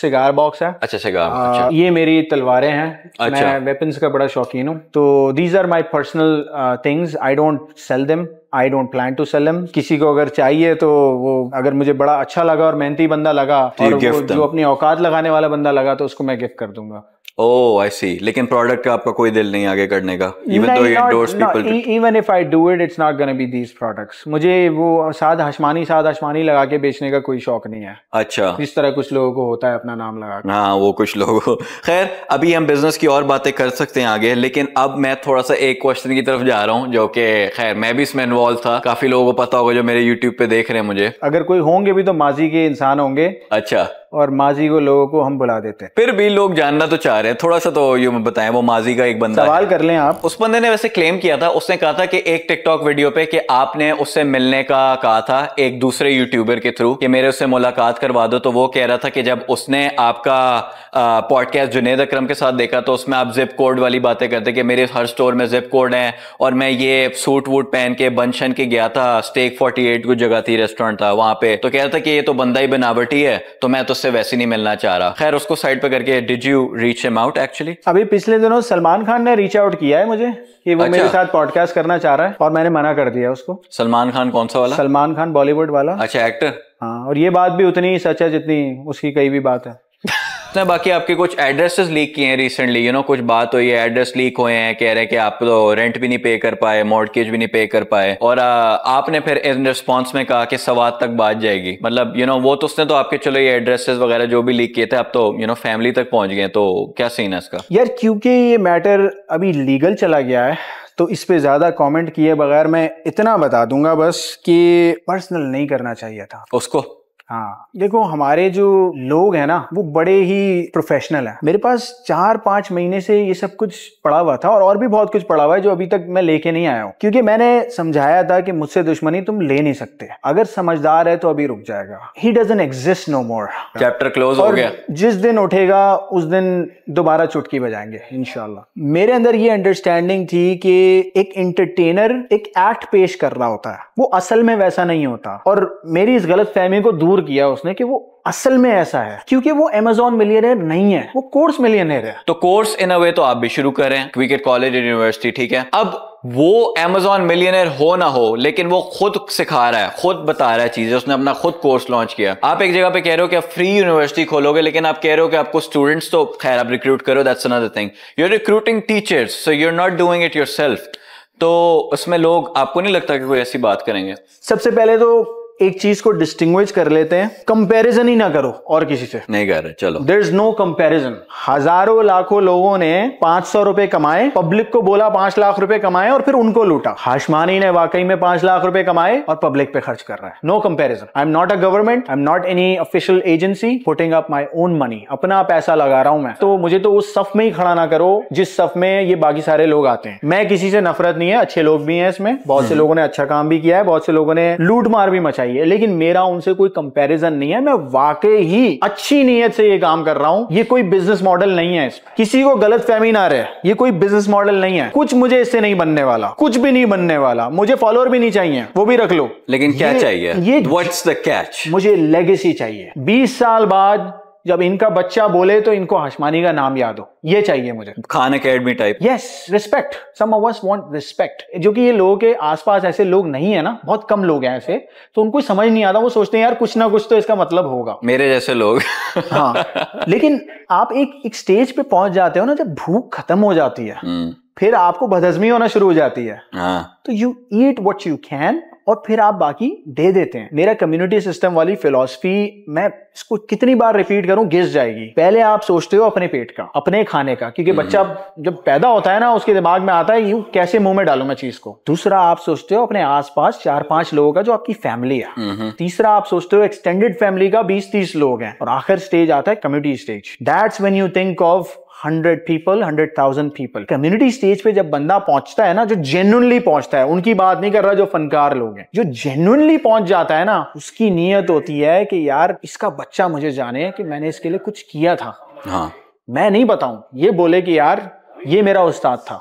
सिगार बॉक्स है अच्छा सिगार अच्छा। ये मेरी तलवारें हैं अच्छा। मैं वेपन्स का बड़ा शौकीन हूँ तो these are my personal things I don't sell them I don't plan to cell M किसी को अगर चाहिए तो वो अगर मुझे बड़ा अच्छा लगा और मेहनती बंदा लगा तो और वो जो अपनी औकात लगाने वाला बंदा लगा तो उसको मैं गिफ्ट कर दूंगा Oh, लेकिन प्रोडक्ट का आपका कोई दिल नहीं आगे करने का even though endorse people even if I do it it's not gonna be these products मुझे वो साद हशमानी साद हशमानी लगा के बेचने का कोई शौक नहीं है अच्छा इस तरह कुछ लोगों को होता है अपना नाम लगा के हाँ वो कुछ लोगों खैर अभी हम बिजनेस की और बातें कर सकते हैं आगे लेकिन अब मैं थोड़ा सा एक क्वेश्चन की तरफ जा रहा हूँ जो कि खैर मैं भी इसमें इन्वॉल्व था काफी लोगों को पता होगा जो मेरे यूट्यूब पे देख रहे हैं मुझे अगर कोई होंगे भी तो माजी के इंसान होंगे अच्छा और माजी को लोगों को हम बुला देते हैं फिर भी लोग जानना तो चाह रहे हैं थोड़ा सा तो ये बताएं वो माजी का एक बंदा सवाल कर लें आप उस बंदे ने वैसे क्लेम किया था उसने कहा था कि एक टिकटॉक वीडियो पे कि आपने उससे मिलने का कहा था एक दूसरे यूट्यूबर के थ्रू कि मेरे उससे मुलाकात करवा दो तो वो कह रहा था कि जब उसने आपका पॉडकास्ट जुनेद अक्रम के साथ देखा तो उसमें आप जिप कोड वाली बातें करते कि मेरे हर स्टोर में जिप कोड है और मैं ये सूट वूट पहन के बनशन के गया था स्टेक फोर्टी एट को जगह थी रेस्टोरेंट था वहां पे तो कह रहा था कि ये तो बंदा ही बनावटी है तो मैं तो उससे वैसे नहीं मिलना चाह रहा खैर उसको साइड पे करके did you reach am out actually अभी पिछले दिनों सलमान खान ने रीच आउट किया है मुझे कि वो अच्छा? मेरे साथ पॉडकास्ट करना चाह रहा है और मैंने मना कर दिया उसको सलमान खान कौन सा वाला सलमान खान बॉलीवुड वाला अच्छा एक्टर हाँ और ये बात भी उतनी सच है जितनी उसकी कई भी बात है उसने बाकी आपके कुछ एड्रेसेस लीक किए हैं रिसेंटली यू नो कुछ बात हुई है एड्रेस लीक हुए हैं कह रहे हैं कि आप तो रेंट भी नहीं पे कर पाए मॉडकेज भी नहीं पे कर पाए और आ, आपने फिर इन रिस्पॉन्स में कहा कि सवाद तक बात जाएगी मतलब यू नो वो तो उसने तो आपके चलो ये एड्रेसेस वगैरह जो भी लीक किए थे आप तो यू नो फैमिली तक पहुंच गए तो क्या सीन है इसका यार क्योंकि ये मैटर अभी लीगल चला गया है तो इस पे ज़्यादा कमेंट किए बगैर मैं इतना बता दूंगा बस कि पर्सनल नहीं करना चाहिए था उसको हाँ देखो हमारे जो लोग हैं ना वो बड़े ही प्रोफेशनल हैं मेरे पास चार पांच महीने से ये सब कुछ पड़ा हुआ था और और भी बहुत कुछ पड़ा हुआ है जो अभी तक मैं लेके नहीं आया हूँ क्योंकि मैंने समझाया था कि मुझसे दुश्मनी तुम ले नहीं सकते अगर समझदार है तो अभी रुक जाएगा ही doesn't exist no more chapter close हो गया जिस दिन उठेगा उस दिन दोबारा चुटकी बजाएंगे इनशाला मेरे अंदर ये अंडरस्टैंडिंग थी कि एक एंटरटेनर एक एक्ट पेश कर रहा होता है वो असल में वैसा नहीं होता और मेरी इस गलत फहमी को दूर मजबूर किया उसने कि वो असल में ऐसा है क्योंकि वो अमेजोन मिलियनेयर नहीं है वो कोर्स मिलियनेयर है तो कोर्स इन अ वे तो आप भी शुरू करें क्रिकेट कॉलेज यूनिवर्सिटी ठीक है अब वो अमेजोन मिलियनर हो ना हो लेकिन वो खुद सिखा रहा है खुद बता रहा है चीजें उसने अपना खुद कोर्स लॉन्च किया आप एक जगह पे कह रहे हो कि आप फ्री यूनिवर्सिटी खोलोगे लेकिन आप कह रहे हो कि आपको स्टूडेंट्स तो खैर आप रिक्रूट करो that's another thing you are recruiting teachers so you are not doing it your तो उसमें लोग आपको नहीं लगता कि कोई ऐसी बात करेंगे सबसे पहले तो एक चीज को डिस्टिंग कर लेते हैं कंपैरिजन ही ना करो और किसी से नहीं कर रहे चलो देर इज नो कंपैरिजन हजारों लाखों लोगों ने पांच सौ रुपए कमाए पब्लिक को बोला पांच लाख रुपए कमाए और फिर उनको लूटा हाशमानी ने वाकई में पांच लाख रुपए कमाए और पब्लिक पे खर्च कर रहा है no comparison I am not a government I am not any official agency putting up my own money अपना पैसा लगा रहा हूं मैं तो मुझे तो उस सफ में ही खड़ा ना करो जिस सफ में ये बाकी सारे लोग आते हैं मैं किसी से नफरत नहीं है अच्छे लोग भी हैं इसमें बहुत से हम्म। लोगों ने अच्छा काम भी किया है बहुत से लोगों ने लूट मार भी मचा चाहिए लेकिन मेरा उनसे कोई कंपैरिजन नहीं है मैं वाकई ही अच्छी नीयत से ये काम कर रहा हूँ ये कोई बिजनेस मॉडल नहीं है इसमें किसी को गलत फहमी ना रहे ये कोई बिजनेस मॉडल नहीं है कुछ मुझे इससे नहीं बनने वाला कुछ भी नहीं बनने वाला मुझे फॉलोअर भी नहीं चाहिए वो भी रख लो लेकिन क्या चाहिए ये व्हाट्स द कैच मुझे लेगेसी चाहिए बीस साल बाद जब इनका बच्चा बोले तो इनको हशमानी का नाम याद हो ये चाहिए मुझे Khan academy type yes respect some of us want respect जो कि ये लोगों के आसपास ऐसे लोग नहीं है ना बहुत कम लोग हैं ऐसे तो उनको समझ नहीं आता वो सोचते हैं यार कुछ ना कुछ तो इसका मतलब होगा मेरे जैसे लोग हाँ लेकिन आप एक एक स्टेज पे पहुंच जाते हो ना जब भूख खत्म हो जाती है हम्म। फिर आपको बदहजमी होना शुरू हो जाती है हाँ। तो you eat what you can और फिर आप बाकी दे देते हैं मेरा कम्युनिटी सिस्टम वाली फिलोसफी मैं इसको कितनी बार रिपीट करूं घिस जाएगी पहले आप सोचते हो अपने पेट का अपने खाने का क्योंकि बच्चा हम्म। जब पैदा होता है ना उसके दिमाग में आता है यू कैसे मुंह में डालू मैं चीज को दूसरा आप सोचते हो अपने आसपास चार पांच लोगों का जो आपकी फैमिली है हम्म। तीसरा आप सोचते हो एक्सटेंडेड फैमिली का बीस तीस लोग हैं और आखिर स्टेज आता है community stage that's when you think of hundred people hundred thousand people community stage पे जब बंदा पहुंचता है ना जो जेन्युनली पहुंचता है उनकी बात नहीं कर रहा जो फनकार लोग हैं जो जेन्युनली पहुंच जाता है ना उसकी नीयत होती है कि यार इसका बच्चा मुझे जाने कि मैंने इसके लिए कुछ किया था हाँ मैं नहीं बताऊं ये बोले कि यार ये मेरा उस्ताद था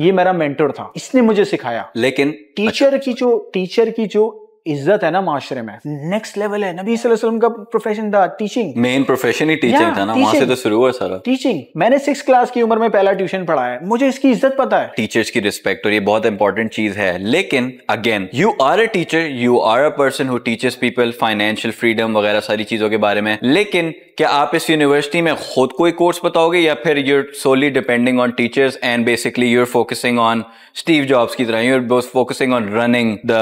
ये मेरा मेंटर था इसने मुझे सिखाया लेकिन टीचर अच्छा। की जो टीचर की जो इज्जत है ना माशरे में नेक्स्ट लेवल है नबी वसल्लम का प्रोफेशन था टीचिंग मेन प्रोफेशन ही टीचिंग था ना वहां से तो शुरू हुआ सारा टीचिंग मैंने सिक्स क्लास की उम्र में पहला ट्यूशन पढ़ाया है मुझे इसकी इज्जत पता है टीचर्स की रिस्पेक्ट और ये बहुत इंपॉर्टेंट चीज है लेकिन again you are a teacher you are a person who teachers people financial freedom वगैरह सारी चीजों के बारे में लेकिन क्या आप इस यूनिवर्सिटी में खुद कोई कोर्स बताओगे या फिर you're solely depending on teachers and basically you're focusing on Steve Jobs की तरह you're focusing on running the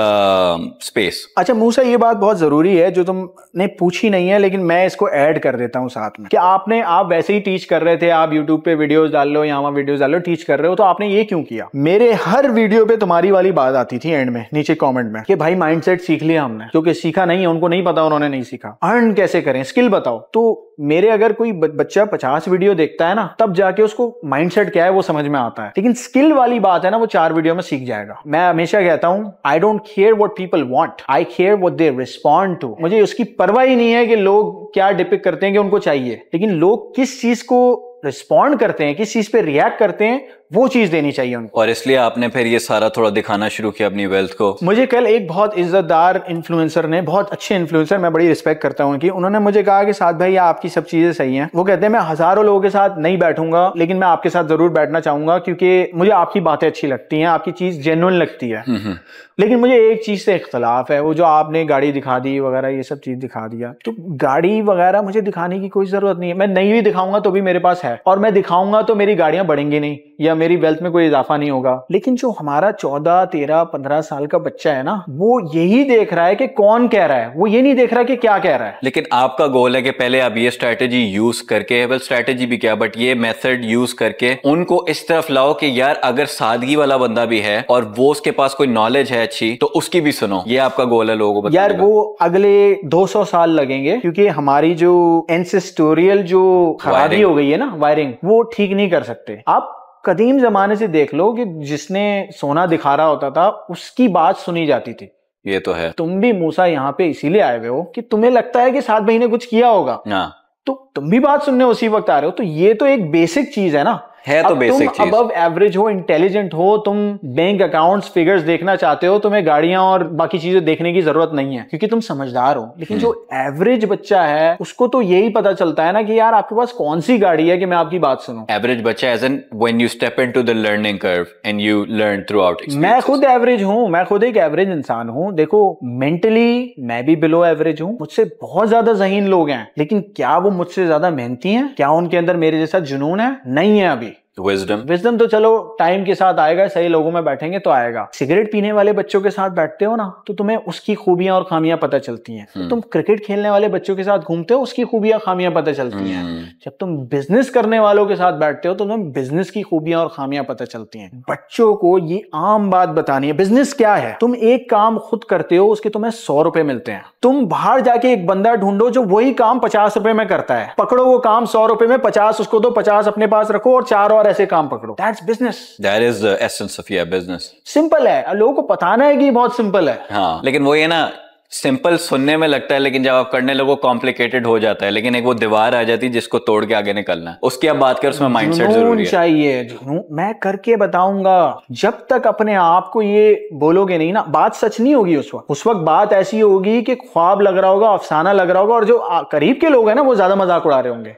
space अच्छा मूसा ये बात बहुत जरूरी है जो तुमने पूछी नहीं है लेकिन मैं इसको ऐड कर देता हूँ साथ में कि आपने आप वैसे ही टीच कर रहे थे आप यूट्यूब पे वीडियोज डाल लो या वहाँ वीडियोज डाल लो टीच कर रहे हो तो आपने ये क्यों किया मेरे हर वीडियो पे तुम्हारी वाली बात आती थी एंड में नीचे कॉमेंट में कि भाई माइंड सीख लिया हमने क्योंकि सीखा नहीं है उनको नहीं पता उन्होंने नहीं सीखा अर्न कैसे करें स्किल बताओ तो मेरे अगर कोई बच्चा पचास वीडियो देखता है ना तब जाके उसको माइंडसेट क्या है वो समझ में आता है लेकिन स्किल वाली बात है ना वो चार वीडियो में सीख जाएगा मैं हमेशा कहता हूँ I don't care what people want I care what they respond to मुझे उसकी परवाह ही नहीं है कि लोग क्या डिपिक करते हैं कि उनको चाहिए लेकिन लोग किस चीज को रिस्पॉन्ड करते हैं किस चीज पे रिएक्ट करते हैं वो चीज देनी चाहिए उनको और इसलिए आपने फिर ये सारा थोड़ा दिखाना शुरू किया अपनी वेल्थ को मुझे कल एक बहुत इज्जतदार इन्फ्लुएंसर ने बहुत अच्छे इन्फ्लुएंसर मैं बड़ी रिस्पेक्ट करता हूँ उनकी उन्होंने मुझे कहा कि साथ भाई आपकी सब चीजें सही है वो कहते हैं मैं हजारों लोगों के साथ नहीं बैठूंगा लेकिन मैं आपके साथ जरूर बैठना चाहूंगा क्योंकि मुझे आपकी बातें अच्छी लगती है आपकी चीज जेनुअन लगती है हम्म, हम्म। लेकिन मुझे एक चीज से इख्तलाफ है वो जो आपने गाड़ी दिखा दी वगैरह ये सब चीज दिखा दिया तो गाड़ी वगैरह मुझे दिखाने की कोई जरूरत नहीं है मैं नहीं भी दिखाऊंगा तो भी मेरे पास है और मैं दिखाऊंगा तो मेरी गाड़ियां बढ़ेंगी नहीं या मेरी वेल्थ में कोई इजाफा नहीं होगा लेकिन जो हमारा चौदह तेरह पंद्रह साल का बच्चा है ना वो यही देख रहा है कि कौन कह रहा है वो ये नहीं देख रहा कि क्या कह रहा है लेकिन आपका गोल है कि पहले आप ये स्ट्रेटेजी यूज करके वेल स्ट्रेटेजी भी क्या बट ये मेथड यूज करके उनको इस तरफ लाओ कि यार अगर सादगी वाला बंदा भी है और वो उसके पास कोई नॉलेज है अच्छी तो उसकी भी सुनो ये आपका गोल है लोगों को यार वो अगले दो साल लगेंगे क्योंकि हमारी जो एंसेस्टोरियल जो खराबी हो गई है ना वायरिंग वो ठीक नहीं कर सकते आप कदीम जमाने से देख लो कि जिसने सोना दिखा रहा होता था उसकी बात सुनी जाती थी ये तो है तुम भी मूसा यहाँ पे इसीलिए आए हुए हो कि तुम्हें लगता है कि सात महीने कुछ किया होगा हाँ। तो तुम भी बात सुनने उसी वक्त आ रहे हो तो ये तो एक बेसिक चीज है ना है तो बेसिक अब अबव एवरेज हो इंटेलिजेंट हो तुम बैंक अकाउंट्स फिगर्स देखना चाहते हो तुम्हें गाड़ियां और बाकी चीजें देखने की जरूरत नहीं है क्योंकि तुम समझदार हो लेकिन हम्म। जो एवरेज बच्चा है उसको तो यही पता चलता है ना कि यार आपके पास कौन सी गाड़ी है कि मैं आपकी बात सुनू एवरेज बच्चा as an when you step into the learning curve and you learn throughout मैं खुद एवरेज हूँ मैं खुद एक एवरेज इंसान हूँ देखो मेंटली मैं भी बिलो एवरेज हूँ मुझसे बहुत ज्यादा जहीन लोग हैं लेकिन क्या वो मुझसे ज्यादा मेहनती हैं क्या उनके अंदर मेरे जैसा जुनून है नहीं है अभी विजडम विजडम तो चलो टाइम के साथ आएगा सही लोगों में बैठेंगे तो आएगा सिगरेट पीने वाले बच्चों के साथ बैठते हो ना तो तुम्हें उसकी खूबियां और खामियां पता चलती हैं तो हम्म। तुम क्रिकेट खेलने वाले बच्चों के साथ घूमते हो उसकी खूबियां खामियां पता चलती हैं हम्म। जब तुम बिजनेस करने वालों के साथ बैठते हो तो तुम्हें बिजनेस की खूबियां और खामियां पता चलती हैं बच्चों को ये आम बात बतानी है बिजनेस क्या है तुम एक काम खुद करते हो उसके तुम्हें सौ रुपए मिलते हैं तुम बाहर जाके एक बंदा ढूंढो जो वही काम पचास रुपए में करता है पकड़ो वो काम सौ रुपए में पचास उसको दो पचास अपने पास रखो और चार और ऐसे काम पकड़ो that's business that is the essence of your business simple है लोगों को पता ना है कि बहुत सिंपल है हाँ लेकिन वो ये ना सिंपल सुनने में लगता है लेकिन जब आप करने लगो कॉम्प्लिकेटेड हो जाता है लेकिन एक वो दीवार आ जाती है जिसको तोड़ के आगे निकलना है उसकी आप बात कर उसमें माइंड सेट जरूर चाहिए मैं करके बताऊंगा जब तक अपने आप को ये बोलोगे नहीं ना बात सच नहीं होगी उस वक्त उस वक्त बात ऐसी होगी कि ख्वाब लग रहा होगा अफसाना लग रहा होगा और जो करीब के लोग है ना वो ज्यादा मजाक उड़ा रहे होंगे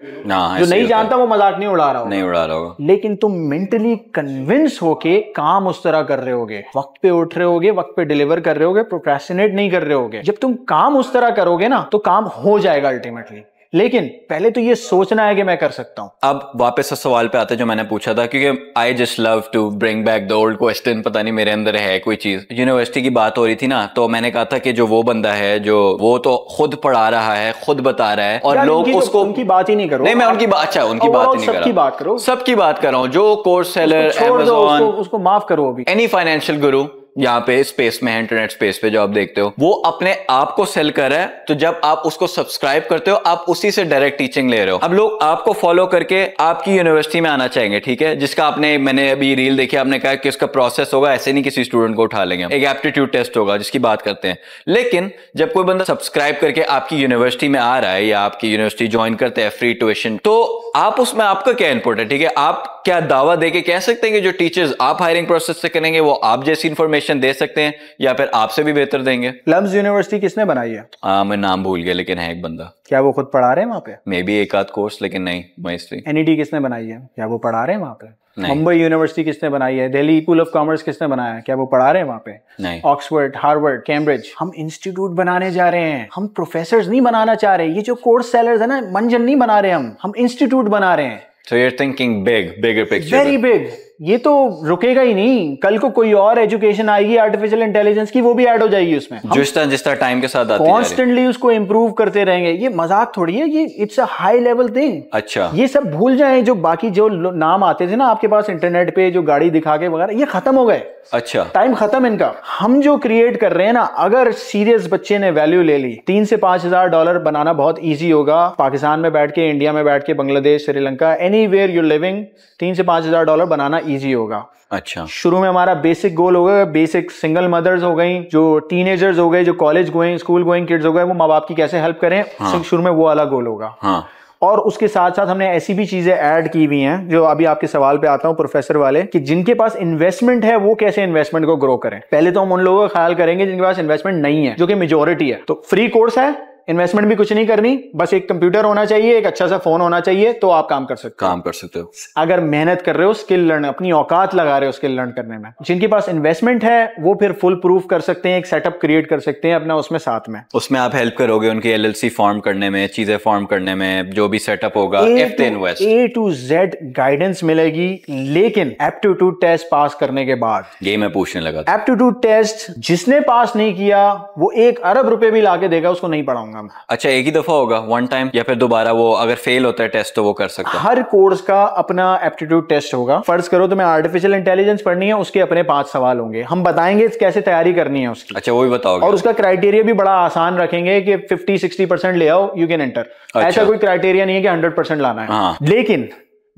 जो नहीं जानता वो मजाक नहीं उड़ा रहा नहीं उड़ा रहा होगा लेकिन तुम मेंटली कन्विंस होके काम उस तरह कर रहे होगे वक्त पे उठ रहे होगे वक्त पे डिलीवर कर रहे होगे प्रोक्रेसिनेट नहीं कर रहे होगे करोगे जब तुम काम उस तरह करोगे ना तो काम हो जाएगा अल्टीमेटली लेकिन पहले तो ये सोचना है कि मैं कर सकता हूँ अब वापस उस सवाल पे आते जो मैंने पूछा था क्योंकि I just love to bring back the old question पता नहीं मेरे अंदर है कोई चीज यूनिवर्सिटी की बात हो रही थी ना तो मैंने कहा था कि जो वो बंदा है जो वो तो खुद पढ़ा रहा है खुद बता रहा है और लोग तो उसको तो उनकी बात ही नहीं करो नहीं मैं उनकी बात अच्छा उनकी बात नहीं सबकी बात करो सबकी बात कर रहा हूँ जो कोर्स सेलर एमेजोन उसको माफ करो अभी एनी फाइनेंशियल गुरु यहाँ पे स्पेस में है इंटरनेट स्पेस पे जो आप देखते हो वो अपने आप को सेल कर रहा है तो जब आप उसको सब्सक्राइब करते हो आप उसी से डायरेक्ट टीचिंग ले रहे हो अब लोग आपको फॉलो करके आपकी यूनिवर्सिटी में आना चाहेंगे ठीक है जिसका आपने मैंने अभी रील देखी आपने कहा कि उसका प्रोसेस होगा ऐसे नहीं किसी स्टूडेंट को उठा लेंगे एक एप्टीट्यूड टेस्ट होगा जिसकी बात करते हैं लेकिन जब कोई बंदा सब्सक्राइब करके आपकी यूनिवर्सिटी में आ रहा है या आपकी यूनिवर्सिटी ज्वाइन करते हैं फ्री ट्यूशन तो आप उसमें आपका क्या इनपुट है ठीक है आप क्या दावा देके कह सकते हैं कि जो टीचर्स आप हायरिंग प्रोसेस से करेंगे वो आप जैसी इन्फॉर्मेशन सजेशन दे सकते हैं या फिर आपसे भी बेहतर देंगे लम्स यूनिवर्सिटी किसने बनाई है आ, हाँ, मैं नाम भूल गया लेकिन है एक बंदा क्या वो खुद पढ़ा रहे हैं वहाँ पे मे बी एक आध कोर्स लेकिन नहीं माइस्ट्री एनईटी e किसने बनाई है क्या वो पढ़ा रहे हैं वहाँ पे मुंबई यूनिवर्सिटी किसने बनाई है दिल्ली स्कूल ऑफ कॉमर्स किसने बनाया है क्या वो पढ़ा रहे हैं वहाँ पे ऑक्सफोर्ड हार्वर्ड कैम्ब्रिज हम इंस्टीट्यूट बनाने जा रहे हैं हम प्रोफेसर नहीं बनाना चाह रहे ये जो कोर्स सेलर्स है ना मंजन नहीं बना रहे हम हम इंस्टीट्यूट बना रहे हैं So you're thinking big, bigger picture. Very big. ये तो रुकेगा ही नहीं कल को कोई और एजुकेशन आएगी आर्टिफिशियल इंटेलिजेंस की वो भी ऐड हो जाएगी उसमें जिस तरह जिस तरह टाइम के साथ कॉन्स्टेंटली उसको इम्प्रूव करते रहेंगे ये मजाक थोड़ी है ये it's a high level thing अच्छा ये सब भूल जाए जो बाकी जो नाम आते थे ना आपके पास इंटरनेट पे जो गाड़ी दिखा के वगैरह ये खत्म हो गए अच्छा टाइम खत्म इनका हम जो क्रिएट कर रहे हैं ना अगर सीरियस बच्चे ने वैल्यू ले ली तीन से पांच हजार डॉलर बनाना बहुत ईजी होगा पाकिस्तान में बैठ के इंडिया में बैठ के Bangladesh Sri Lanka anywhere you living तीन से पांच हजार डॉलर बनाना इजी होगा अच्छा शुरू में हमारा बेसिक गोल होगा बेसिक सिंगल मदर्स हो गई जो टीनेजर्स हो गए जो college going school going kids हो गए वो माँ बाप की कैसे हेल्प करें हाँ। शुरू में वो वाला गोल होगा हाँ। और उसके साथ साथ हमने ऐसी भी चीजें ऐड की हुई हैं जो अभी आपके सवाल पे आता हूँ प्रोफेसर वाले कि जिनके पास इन्वेस्टमेंट है वो कैसे इन्वेस्टमेंट को ग्रो करें पहले तो हम उन लोगों का ख्याल करेंगे जिनके पास इन्वेस्टमेंट नहीं है जो कि मेजोरिटी है तो फ्री कोर्स है इन्वेस्टमेंट भी कुछ नहीं करनी बस एक कंप्यूटर होना चाहिए एक अच्छा सा फोन होना चाहिए तो आप काम कर सकते हो काम कर सकते हो अगर मेहनत कर रहे हो स्किल लर्न अपनी औकात लगा रहे हो स्किल लर्न करने में जिनके पास इन्वेस्टमेंट है वो फिर फुल प्रूफ कर सकते हैं एक सेटअप क्रिएट कर सकते हैं अपना उसमें साथ में उसमें आप हेल्प करोगे उनकी एल फॉर्म करने में चीजें फॉर्म करने में जो भी सेटअप होगा ए टू जेड गाइडेंस मिलेगी लेकिन एप्टीट्यूड टेस्ट पास करने के बाद ये मैं पूछने लगा एप्टीट्यूड टेस्ट जिसने पास नहीं किया वो एक अरब रुपए भी लाके देगा उसको नहीं पढ़ाऊंगा काम है अच्छा एक ही दफा होगा वन टाइम या फिर दोबारा वो अगर फेल होता है टेस्ट तो वो कर सकता है हर कोर्स का अपना एप्टीट्यूड टेस्ट होगा फर्ज करो तो मैं आर्टिफिशियल इंटेलिजेंस पढ़नी है उसके अपने पांच सवाल होंगे हम बताएंगे कैसे तैयारी करनी है उसकी अच्छा वो भी बताओ और उसका क्राइटेरिया भी बड़ा आसान रखेंगे कि फिफ्टी सिक्सटी ले आओ यू कैन एंटर ऐसा कोई क्राइटेरिया नहीं है कि हंड्रेड लाना है हाँ। लेकिन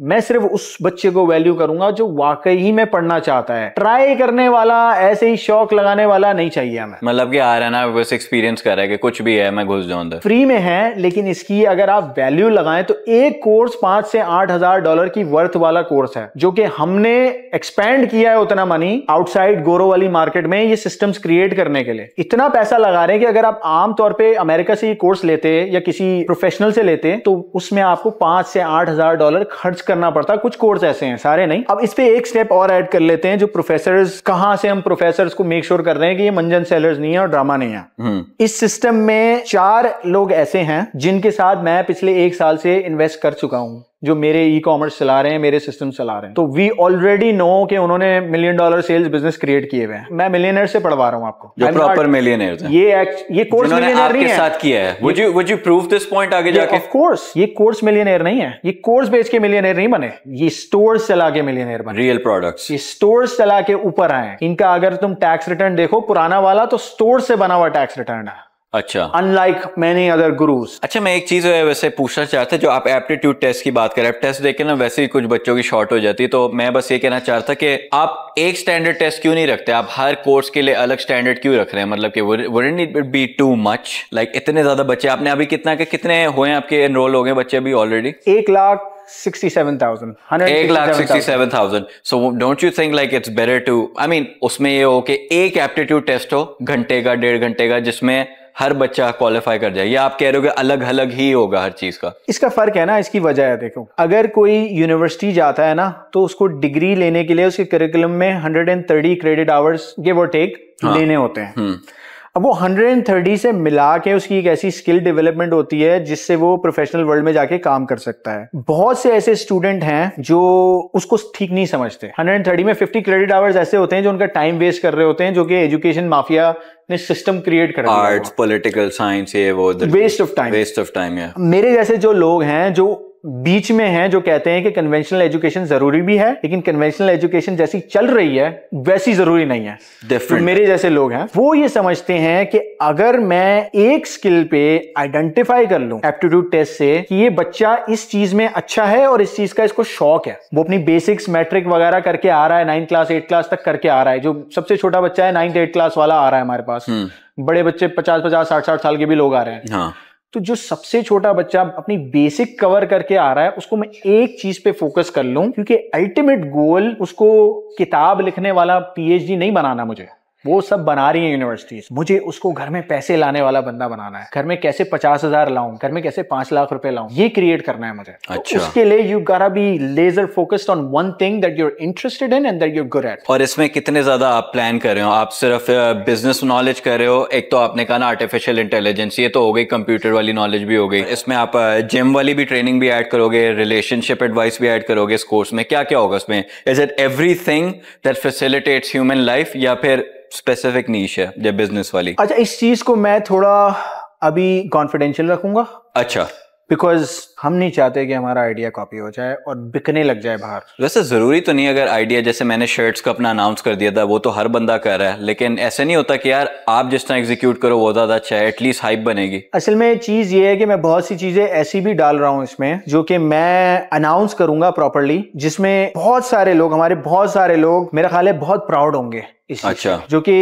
मैं सिर्फ उस बच्चे को वैल्यू करूंगा जो वाकई ही में पढ़ना चाहता है ट्राई करने वाला ऐसे ही शौक लगाने वाला नहीं चाहिए हमें मतलब कि आ रहा है ना बस एक्सपीरियंस कर रहा है कि कुछ भी है मैं घुस जाऊं फ्री में है लेकिन इसकी अगर आप वैल्यू लगाएं तो एक कोर्स पांच से आठ हजार डॉलर की वर्थ वाला कोर्स है जो कि हमने एक्सपैंड किया है उतना मनी आउटसाइड गोरो वाली मार्केट में ये सिस्टम क्रिएट करने के लिए इतना पैसा लगा रहे हैं कि अगर आप आमतौर पर अमेरिका से ये कोर्स लेते या किसी प्रोफेशनल से लेते तो उसमें आपको पांच से आठ हजार डॉलर खर्च करना पड़ता कुछ कोर्स ऐसे हैं सारे नहीं अब इस पे एक स्टेप और ऐड कर लेते हैं जो प्रोफेसर कहां से हम प्रोफेसर को मेक श्योर sure कर रहे हैं कि ये मंजन सेलर्स नहीं है और ड्रामा नहीं है हम्म। इस सिस्टम में चार लोग ऐसे हैं जिनके साथ मैं पिछले एक साल से इन्वेस्ट कर चुका हूँ जो मेरे ई कॉमर्स चला रहे हैं मेरे सिस्टम चला रहे हैं तो वी ऑलरेडी नो कि उन्होंने million dollar sales business create किए हुए हैं मैं मिलियनर से पढ़वा रहा हूँ आपको जो प्रॉपर मिलियनर ये ये कोर्स मिलियनर नहीं है साथ किया है would you would you prove this point आगे जाके ऑफ कोर्स ये कोर्स मिलियनर नहीं है ये कोर्स बेच के मिलियनर नहीं बने ये स्टोर्स चला के मिलियनर बने रियल प्रोडक्ट्स ये स्टोर्स चला के ऊपर आए इनका अगर तुम टैक्स रिटर्न देखो पुराना वाला तो स्टोर से बना हुआ टैक्स रिटर्न है अच्छा अनलाइक मैनी अदर गुरुज अच्छा मैं एक चीज वैसे पूछना चाहता था जो आप एप्टीट्यूड टेस्ट की बात करें टेस्ट देखे ना वैसे ही कुछ बच्चों की शॉर्ट हो जाती है तो मैं बस ये कहना चाहता था कि आप एक स्टैंडर्ड टेस्ट क्यों नहीं रखते आप हर कोर्स के लिए अलग स्टैंडर्ड क्यों रख रहे हैं मतलब कि it be too much like इतने ज्यादा बच्चे आपने अभी कितना के कितने हुए हैं आपके एनरोल हो गए बच्चे अभी ऑलरेडी एक लाख उसमें ये हो कि एक एप्टीट्यूड टेस्ट हो घंटे का डेढ़ घंटे का जिसमें हर बच्चा क्वालिफाई कर जाए या आप कह रहे हो कि अलग अलग ही होगा हर चीज का इसका फर्क है ना इसकी वजह है देखो अगर कोई यूनिवर्सिटी जाता है ना तो उसको डिग्री लेने के लिए उसके करिकुलम में 130 क्रेडिट आवर्स गिव और टेक हाँ, लेने होते हैं हम्म। अब वो 130 से मिला के उसकी एक ऐसी स्किल डेवलपमेंट होती है जिससे वो प्रोफेशनल वर्ल्ड में जाके काम कर सकता है बहुत से ऐसे स्टूडेंट हैं जो उसको ठीक नहीं समझते 130 में 50 क्रेडिट आवर्स ऐसे होते हैं जो उनका टाइम वेस्ट कर रहे होते हैं जो कि एजुकेशन माफिया ने सिस्टम क्रिएट कर आर्ट्स पॉलिटिकल साइंस ये वो waste of time waste of time मेरे जैसे जो लोग हैं जो बीच में हैं जो कहते हैं कि कन्वेंशनल एजुकेशन जरूरी भी है लेकिन कन्वेंशनल एजुकेशन जैसी चल रही है वैसी जरूरी नहीं है तो मेरे जैसे लोग हैं वो ये समझते हैं कि अगर मैं एक स्किल पे आइडेंटिफाई कर लू एप्टीट्यूड टेस्ट से कि ये बच्चा इस चीज में अच्छा है और इस चीज का इसको शौक है वो अपनी बेसिक्स मैट्रिक वगैरह करके आ रहा है नाइन्थ क्लास एट क्लास तक करके आ रहा है जो सबसे छोटा बच्चा है नाइन्थ एट क्लास वाला आ रहा है हमारे पास हम्म। बड़े बच्चे पचास पचास साठ साठ साल के भी लोग आ रहे हैं हाँ। तो जो सबसे छोटा बच्चा अपनी बेसिक कवर करके आ रहा है उसको मैं एक चीज पे फोकस कर लूं क्योंकि अल्टीमेट गोल उसको किताब लिखने वाला पीएचडी नहीं बनाना मुझे वो सब बना रही है यूनिवर्सिटीज मुझे उसको घर में पैसे लाने वाला बंदा बनाना है घर में कैसे पचास हजार लाऊ घर में कैसे पांच लाख रुपए लाऊ ये क्रिएट करना है मुझे तो अच्छा। तो उसके लिए you gotta be laser focused on one thing that you're interested in and that you're good at और इसमें कितने ज्यादा आप प्लान कर रहे हो आप सिर्फ बिजनेस नॉलेज कर रहे हो एक तो आपने कहा ना आर्टिफिशियल इंटेलिजेंस ये तो हो गई कंप्यूटर वाली नॉलेज भी हो गई इसमें आप जिम वाली भी ट्रेनिंग भी एड करोगे रिलेशनशिप एडवाइस भी एड करोगे इस कोर्स में क्या क्या होगा उसमें is it everything that facilitates human life या फिर स्पेसिफिक नीश है या बिजनेस वाली अच्छा इस चीज को मैं थोड़ा अभी कॉन्फिडेंशियल रखूंगा अच्छा बिकॉज हम नहीं चाहते कि हमारा आइडिया कॉपी हो जाए और बिकने लग जाए बाहर वैसे ज़रूरी तो नहीं अगर आइडिया जैसे मैंने शर्ट्स का अपना अनाउंस कर दिया था वो तो हर बंदा कर रहा है लेकिन ऐसे नहीं होता कि यार आप जिस तरह एग्जीक्यूट करो वो ज़्यादा अच्छा है एटलीस्ट हाइप बनेगी असल में चीज़ ये है कि मैं बहुत सी चीज़ें ऐसी भी डाल रहा हूँ इसमें जो कि मैं अनाउंस करूंगा प्रॉपरली जिसमें बहुत सारे लोग हमारे बहुत सारे लोग मेरा ख्याल है बहुत प्राउड होंगे अच्छा जो कि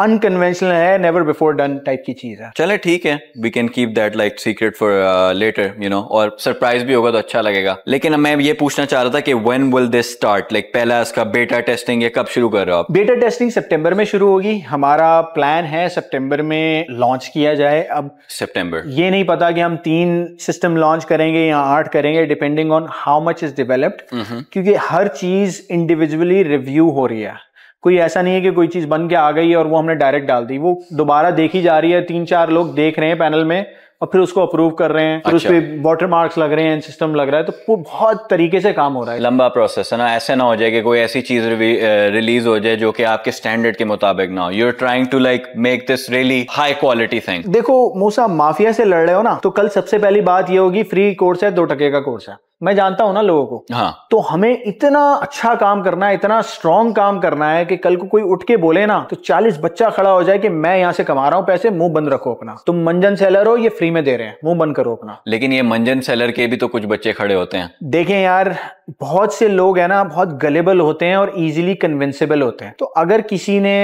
अनकन्वेंशनल है नेवर बिफोर डन टाइप की चीज है चले ठीक है we can keep that like secret for later you know और सरप्राइज भी होगा तो अच्छा लगेगा लेकिन मैं ये पूछना चाह रहा था कि when will this start like पहला इसका बेटा टेस्टिंग ये कब शुरू कर रहे हो आप बेटा टेस्टिंग सितंबर में शुरू होगी हमारा प्लान है सितंबर में लॉन्च किया जाए अब सितंबर ये नहीं पता कि हम तीन सिस्टम लॉन्च करेंगे या आठ करेंगे depending on how much is developed क्योंकि हर चीज इंडिविजुअली रिव्यू हो रही है कोई ऐसा नहीं है कि कोई चीज़ बन के आ गई है और वो हमने डायरेक्ट डाल दी वो दोबारा देखी जा रही है तीन चार लोग देख रहे हैं पैनल में और फिर उसको अप्रूव कर रहे हैं फिर अच्छा। उस पर वाटर मार्क्स लग रहे हैं सिस्टम लग रहा है तो वो बहुत तरीके से काम हो रहा है लंबा प्रोसेस है ना ऐसे ना हो जाए कि कोई ऐसी चीज रिलीज हो जाए जो कि आपके स्टैंडर्ड के मुताबिक ना हो you are trying to like make this really high quality thing देखो मूसा माफिया से लड़ रहे हो ना तो कल सबसे पहली बात ये होगी फ्री कोर्स है दो टके का कोर्स है मैं जानता हूं ना लोगों को हाँ तो हमें इतना अच्छा काम करना है इतना स्ट्रांग काम करना है कि कल को कोई उठ के बोले ना तो चालीस बच्चा खड़ा हो जाए कि मैं यहाँ से कमा रहा हूँ पैसे मुंह बंद रखो अपना तुम मंजन सेलर हो ये फ्री में दे रहे हैं मुंह बंद करो अपना लेकिन ये मंजन सेलर के भी तो कुछ बच्चे खड़े होते हैं देखें यार बहुत से लोग है ना बहुत गलेबल होते हैं और इजिली कन्विंसेबल होते हैं तो अगर किसी ने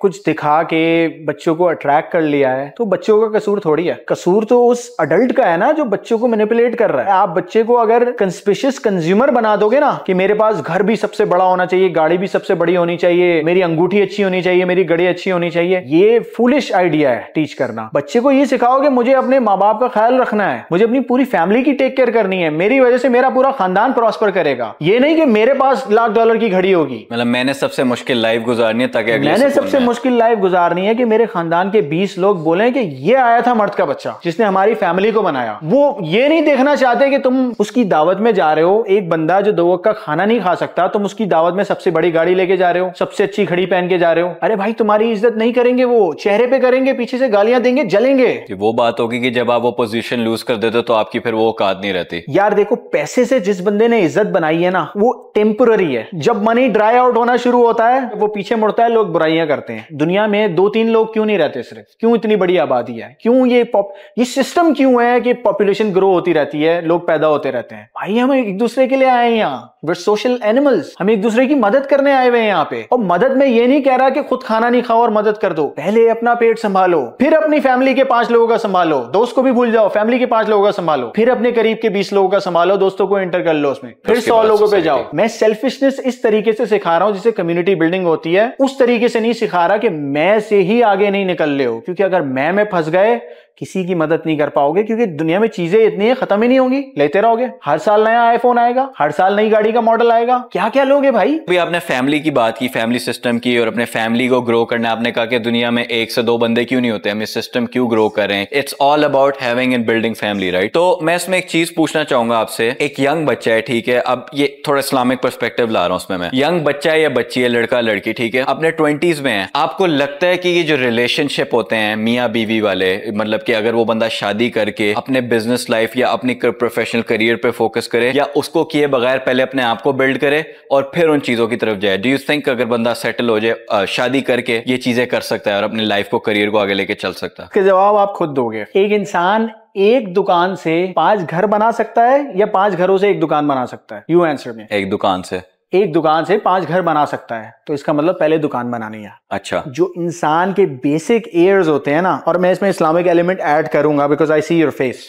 कुछ दिखा के बच्चों को अट्रैक्ट कर लिया है तो बच्चों का कसूर थोड़ी है कसूर तो उस अडल्ट का है ना जो बच्चों को मैनिपुलेट कर रहा है आप बच्चे को अगर कंस्पिशियस कंज्यूमर बना दोगे ना कि मेरे पास घर भी सबसे बड़ा होना चाहिए गाड़ी भी सबसे बड़ी होनी चाहिए मेरी अंगूठी अच्छी होनी चाहिए मेरी गड़ी अच्छी होनी चाहिए ये फुलिश आइडिया है टीच करना बच्चे को ये सिखाओ कि मुझे अपने माँ बाप का ख्याल रखना है मुझे अपनी पूरी फैमिली की टेक केयर करनी है मेरी वजह से मेरा पूरा खानदान प्रॉस्पर करेगा ये नहीं कि मेरे पास लाख डॉलर की घड़ी होगी मतलब मैंने सबसे मुश्किल लाइफ गुजारनी है ताकि मैंने सबसे मुश्किल लाइफ गुजारनी है कि मेरे खानदान के बीस लोग बोले कि ये आया था मर्द का बच्चा जिसने हमारी फैमिली को बनाया वो ये नहीं देखना चाहते कि तुम उसकी दावा दावत में जा रहे हो एक बंदा जो दो वक्त का खाना नहीं खा सकता तुम उसकी दावत में सबसे बड़ी गाड़ी लेके जा रहे हो सबसे अच्छी घड़ी पहन के जा रहे हो अरे भाई तुम्हारी इज्जत नहीं करेंगे वो चेहरे पे करेंगे पीछे से गालियां देंगे जलेंगे वो बात होगी कि जब आप वो पोजीशन लूज कर देते तो आपकी फिर वो औकात नहीं रहती यार देखो पैसे से जिस बंदे ने इज्जत बनाई है ना वो टेम्पररी है जब मनी ड्राई आउट होना शुरू होता है वो पीछे मुड़ता है लोग बुराइयां करते हैं दुनिया में दो तीन लोग क्यों नहीं रहते सिर्फ क्यों इतनी बड़ी आबादी है क्यों ये ये सिस्टम क्यों है कि पॉपुलेशन ग्रो होती रहती है लोग पैदा होते रहते हैं भाई हम एक दूसरे के लिए आए हैं यहाँ वे सोशल एनिमल्स हम एक दूसरे की मदद करने आए हुए हैं यहाँ पे और मदद में ये नहीं कह रहा कि खुद खाना नहीं खाओ और मदद कर दो पहले अपना पेट संभालो फिर अपनी फैमिली के पांच लोगों का संभालो दोस्त को भी भूल जाओ फैमिली के पांच लोगों का संभालो फिर अपने करीब के बीस लोगों का संभालो दोस्तों को एंटर कर लो उसमें फिर सौ लोगों पे जाओ मैं सेल्फिशनेस इस तरीके से सिखा रहा हूँ जिसे कम्युनिटी बिल्डिंग होती है उस तरीके से नहीं सिखा रहा कि मैं से ही आगे नहीं निकल रहे हो क्योंकि अगर मैं में फंस गए किसी की मदद नहीं कर पाओगे क्योंकि दुनिया में चीजें इतनी है खत्म ही नहीं होंगी लेते रहोगे हर साल नया आईफोन आएगा हर साल नई गाड़ी का मॉडल आएगा क्या क्या लोगे भाई अभी आपने फैमिली की बात की फैमिली सिस्टम की और अपने फैमिली को ग्रो करना आपने कहा कि दुनिया में एक से दो बंदे क्यों नहीं होते हम इस सिस्टम क्यों ग्रो कर रहे हैं it's all about having and building family right तो मैं इसमें एक चीज पूछना चाहूंगा आपसे एक यंग बच्चा है ठीक है अब ये थोड़ा इस्लामिक परस्पेक्टिव ला रहा हूँ उसमें मैं यंग बच्चा है या बच्ची है लड़का लड़की ठीक है अपने ट्वेंटीज में है आपको लगता है कि ये जो रिलेशनशिप होते हैं मियाँ बीवी वाले मतलब कि अगर वो बंदा शादी करके अपने बिजनेस लाइफ या अपनी प्रोफेशनल करियर पे फोकस करे या उसको किए बगैर पहले अपने आप को बिल्ड करे और फिर उन चीजों की तरफ जाए डू यू थिंक अगर बंदा सेटल हो जाए शादी करके ये चीजें कर सकता है और अपनी लाइफ को करियर को आगे लेके चल सकता है जवाब आप खुद दोगे एक इंसान एक दुकान से पांच घर बना सकता है या पांच घरों से एक दुकान बना सकता है यू आंसर में एक दुकान से एक दुकान से पांच घर बना सकता है तो इसका मतलब पहले दुकान बनानी है अच्छा जो इंसान के बेसिक एयर्स होते हैं ना और मैं इसमें इस्लामिक एलिमेंट ऐड करूंगा because I see your face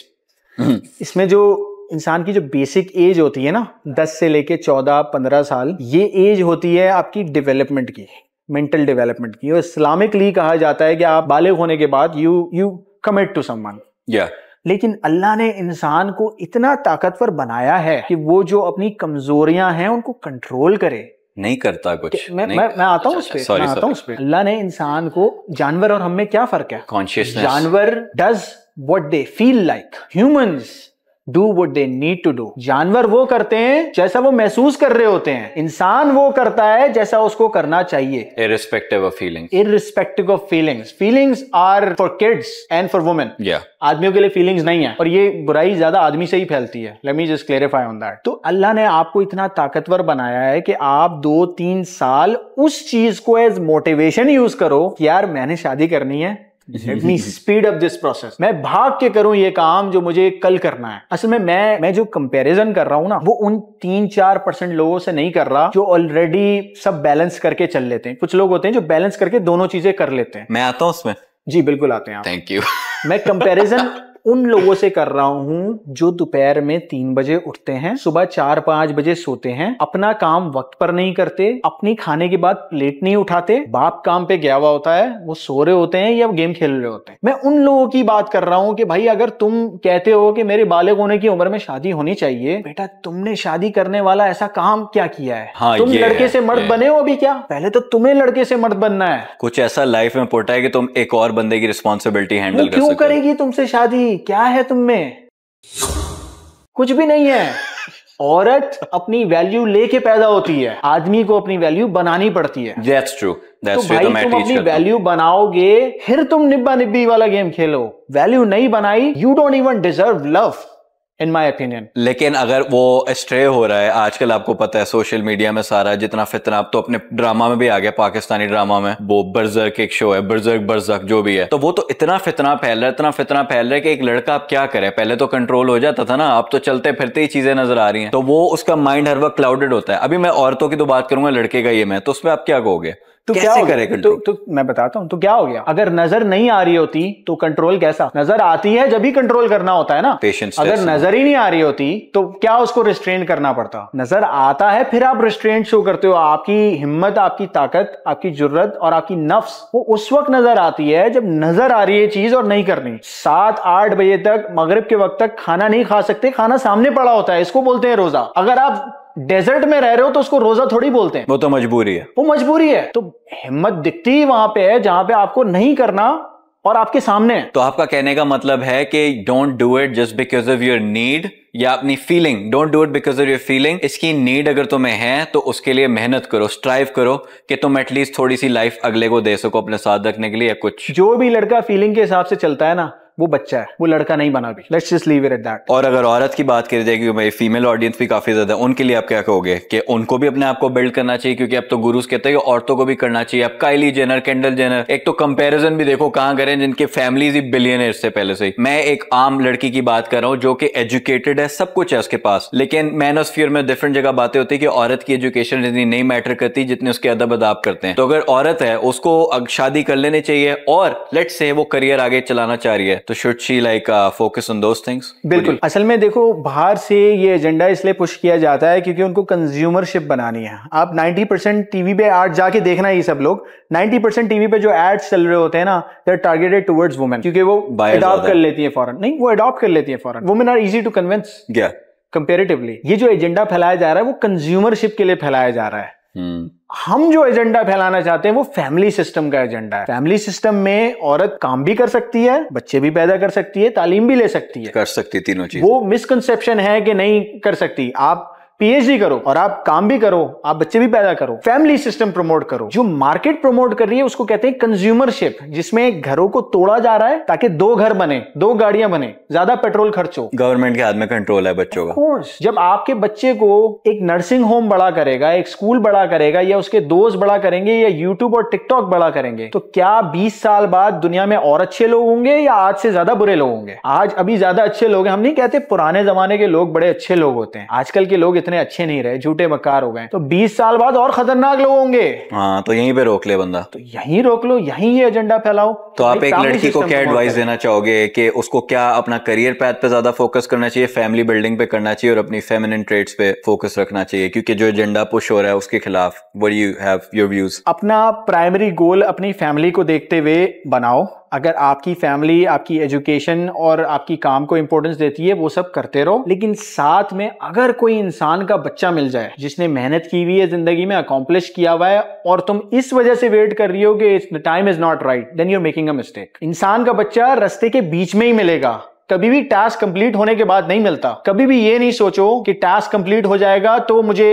इसमें जो इंसान की जो बेसिक एज होती है ना दस से लेके चौदह पंद्रह साल ये एज होती है आपकी डेवलपमेंट की मेंटल डेवलपमेंट की और इस्लामिकली कहा जाता है कि आप बालिग होने के बाद you you commit to someone लेकिन अल्लाह ने इंसान को इतना ताकतवर बनाया है कि वो जो अपनी कमजोरियां हैं उनको कंट्रोल करे नहीं करता कुछ मैं मैं, मैं आता हूँ अच्छा, उसपे अच्छा, मैं आता हूँ अल्लाह ने इंसान को जानवर और हम में क्या फर्क है कॉन्शियस जानवर does what they feel like humans do what they need to do जानवर वो करते हैं जैसा वो महसूस कर रहे होते हैं इंसान वो करता है जैसा उसको करना चाहिए irrespective of feelings irrespective of feeling feeling are for kids and for women आदमियों के लिए फीलिंग्स नहीं है और ये बुराई ज्यादा आदमी से ही फैलती है let me just clarify on that तो अल्लाह ने आपको इतना ताकतवर बनाया है कि आप दो तीन साल उस चीज को एज मोटिवेशन यूज करो कि यार मैंने शादी करनी है let me speed up this process मैं भाग के करूं ये काम जो मुझे कल करना है असल में मैं मैं जो कंपैरिजन कर रहा हूं ना वो उन तीन चार परसेंट लोगों से नहीं कर रहा जो ऑलरेडी सब बैलेंस करके चल लेते हैं कुछ लोग होते हैं जो बैलेंस करके दोनों चीजें कर लेते हैं मैं आता हूँ उसमें जी बिल्कुल आते हैं थैंक यू मैं कंपेरिजन उन लोगों से कर रहा हूँ जो दोपहर में तीन बजे उठते हैं सुबह चार पांच बजे सोते हैं अपना काम वक्त पर नहीं करते अपनी खाने के बाद प्लेट नहीं उठाते बाप काम पे गया हुआ होता है वो सो रहे होते हैं या गेम खेल रहे होते हैं मैं उन लोगों की बात कर रहा हूँ कि भाई अगर तुम कहते हो कि मेरे बालक होने की उम्र में शादी होनी चाहिए बेटा तुमने शादी करने वाला ऐसा काम क्या किया है हाँ, तुम लड़के से मर्द बने हो अभी क्या पहले तो तुम्हें लड़के से मर्द बनना है कुछ ऐसा लाइफ में पोटा है कि तुम एक और बंदे की रिस्पॉन्सिबिलिटी हैंडल क्यों करेगी तुमसे शादी क्या है तुम में कुछ भी नहीं है औरत अपनी वैल्यू लेके पैदा होती है आदमी को अपनी वैल्यू बनानी पड़ती है That's true. That's तो भाई तो तुम अपनी वैल्यू बनाओगे फिर तुम निब्बा निब्बी वाला गेम खेलो वैल्यू नहीं बनाई you don't even deserve love in my opinion लेकिन अगर वो स्ट्रे हो रहा है आजकल आपको पता है सोशल मीडिया में सारा जितना फितना आप तो अपने ड्रामा में भी आ गया पाकिस्तानी ड्रामा में वो के एक शो है बर्जर बर्जक जो भी है तो वो तो इतना फितना फैल रहा है इतना फितना फैल रहा है कि एक लड़का आप क्या करे पहले तो कंट्रोल हो जाता था ना आप तो चलते फिरते ही चीजें नजर आ रही है तो वो उसका माइंड हर वक्त क्लाउडेड होता है अभी मैं औरतों की तो बात करूंगा लड़के का ये मैं तो उसमें आप क्या कहोगे तो क्या करे तो, तो मैं बताता हूँ तो क्या हो गया अगर नजर नहीं आ रही होती तो कंट्रोल कैसा नजर आती है जब ही कंट्रोल करना होता है ना पेशेंस अगर नजर ही नहीं आ रही होती तो क्या उसको रिस्ट्रेन करना पड़ता नजर आता है फिर आप रिस्ट्रेन शो करते हो आपकी हिम्मत आपकी ताकत आपकी जरूरत और आपकी नफ्स वो उस वक्त नजर आती है जब नजर आ रही है चीज और नहीं करनी सात आठ बजे तक मगरब के वक्त तक खाना नहीं खा सकते खाना सामने पड़ा होता है इसको बोलते हैं रोजा अगर आप डेजर्ट में रह रहे हो तो उसको रोजा थोड़ी बोलते हैं वो तो मजबूरी है वो मजबूरी है तो हिम्मत दिखती वहां पे है जहां पे आपको नहीं करना और आपके सामने है तो आपका कहने का मतलब है कि don't do it just because of your need या अपनी feeling don't do it because of your feeling इसकी नीड अगर तुम्हें है तो उसके लिए मेहनत करो स्ट्राइव करो कि तुम एटलीस्ट थोड़ी सी लाइफ अगले को दे सको अपने साथ रखने के लिए या कुछ जो भी लड़का फीलिंग के हिसाब से चलता है ना वो बच्चा है वो लड़का नहीं बना भी let's just leave it at that और अगर औरत की बात करी जाए क्योंकि भाई फीमेल ऑडियंस भी काफी ज्यादा है उनके लिए आप क्या कहोगे कि उनको भी अपने आप को बिल्ड करना चाहिए क्योंकि अब तो गुरुज कहते हैं औरतों को भी करना चाहिए अब काइली जेनर कैंडल जेनर एक तो कंपेरिजन भी देखो कहाँ करें जिनके फैमिलीज ही बिलियन से पहले से मैं एक आम लड़की की बात कर रहा हूँ जो कि एजुकेटेड है सब कुछ है उसके पास लेकिन मैनोस्फियर में डिफरेंट जगह बातें होती है कि औरत की एजुकेशन इतनी नहीं मैटर करती जितने उसके अदब अदाब करते हैं तो अगर औरत है उसको शादी कर लेनी चाहिए और लेट से वो करियर आगे चलाना चाह रही है तो should she like focus on those things बिल्कुल असल में देखो बाहर से ये एजेंडा इसलिए पुश किया जाता है क्योंकि उनको कंज्यूमरशिप बनानी है आप 90 परसेंट टीवी पे आज जाके देखना ये सब लोग 90 परसेंट टीवी पे जो एड्स चल रहे होते हैं ना they are targeted towards women क्योंकि वो अडॉप्ट कर लेती है फॉरन नहीं वो अडॉप्ट कर लेती है foreign women are easy to convince comparatively ये जो एजेंडा फैलाया जा रहा है वो कंज्यूमरशिप के लिए फैलाया जा रहा है हम्म। हम जो एजेंडा फैलाना चाहते हैं वो फैमिली सिस्टम का एजेंडा है फैमिली सिस्टम में औरत काम भी कर सकती है बच्चे भी पैदा कर सकती है तालीम भी ले सकती है कर सकती तीनों चीज वो मिसकनसेप्शन है कि नहीं कर सकती आप पीएचडी करो और आप काम भी करो आप बच्चे भी पैदा करो फैमिली सिस्टम प्रमोट करो जो मार्केट प्रमोट कर रही है उसको कहते हैं कंज्यूमरशिप जिसमें घरों को तोड़ा जा रहा है ताकि दो घर बने दो गाड़ियां बने ज्यादा पेट्रोल खर्चो गवर्नमेंट के हाथ में कंट्रोल है बच्चों का कोर्स जब आपके बच्चे को एक नर्सिंग होम बड़ा करेगा एक स्कूल बड़ा करेगा या उसके दोस्त बड़ा करेंगे या यूट्यूब और टिकटॉक बड़ा करेंगे तो क्या बीस साल बाद दुनिया में और अच्छे लोग होंगे या आज से ज्यादा बुरे लोग होंगे आज अभी ज्यादा अच्छे लोग हैं हम नहीं कहते पुराने जमाने के लोग बड़े अच्छे लोग होते हैं आजकल के लोग इतने अच्छे नहीं रहे झूठे मक्कार हो गए तो बीस साल बाद और खतरनाक लोग होंगे हाँ तो यहीं पे रोक ले बंदा तो यहीं रोक लो यहीं ये एजेंडा फैलाओ तो आप एक लड़की को क्या एडवाइस देना चाहोगे कि उसको क्या अपना करियर पैथ पे ज्यादा फोकस करना चाहिए फैमिली बिल्डिंग पे करना चाहिए और अपनी फेमिनिन ट्रेड्स पे फोकस रखना चाहिए क्योंकि जो एजेंडा पुश हो रहा है उसके खिलाफ what you have your views अपना प्राइमरी गोल अपनी फैमिली को देखते हुए बनाओ अगर आपकी फैमिली आपकी एजुकेशन और आपकी काम को इम्पोर्टेंस देती है वो सब करते रहो लेकिन साथ में अगर कोई इंसान का बच्चा मिल जाए जिसने मेहनत की हुई है जिंदगी में अकॉम्प्लिश किया हुआ है और तुम इस वजह से वेट कर रही हो कि time is not right then you're making a mistake इंसान का बच्चा रस्ते के बीच में ही मिलेगा कभी भी टास्क कंप्लीट होने के बाद नहीं मिलता कभी भी ये नहीं सोचो कि टास्क कंप्लीट हो जाएगा तो मुझे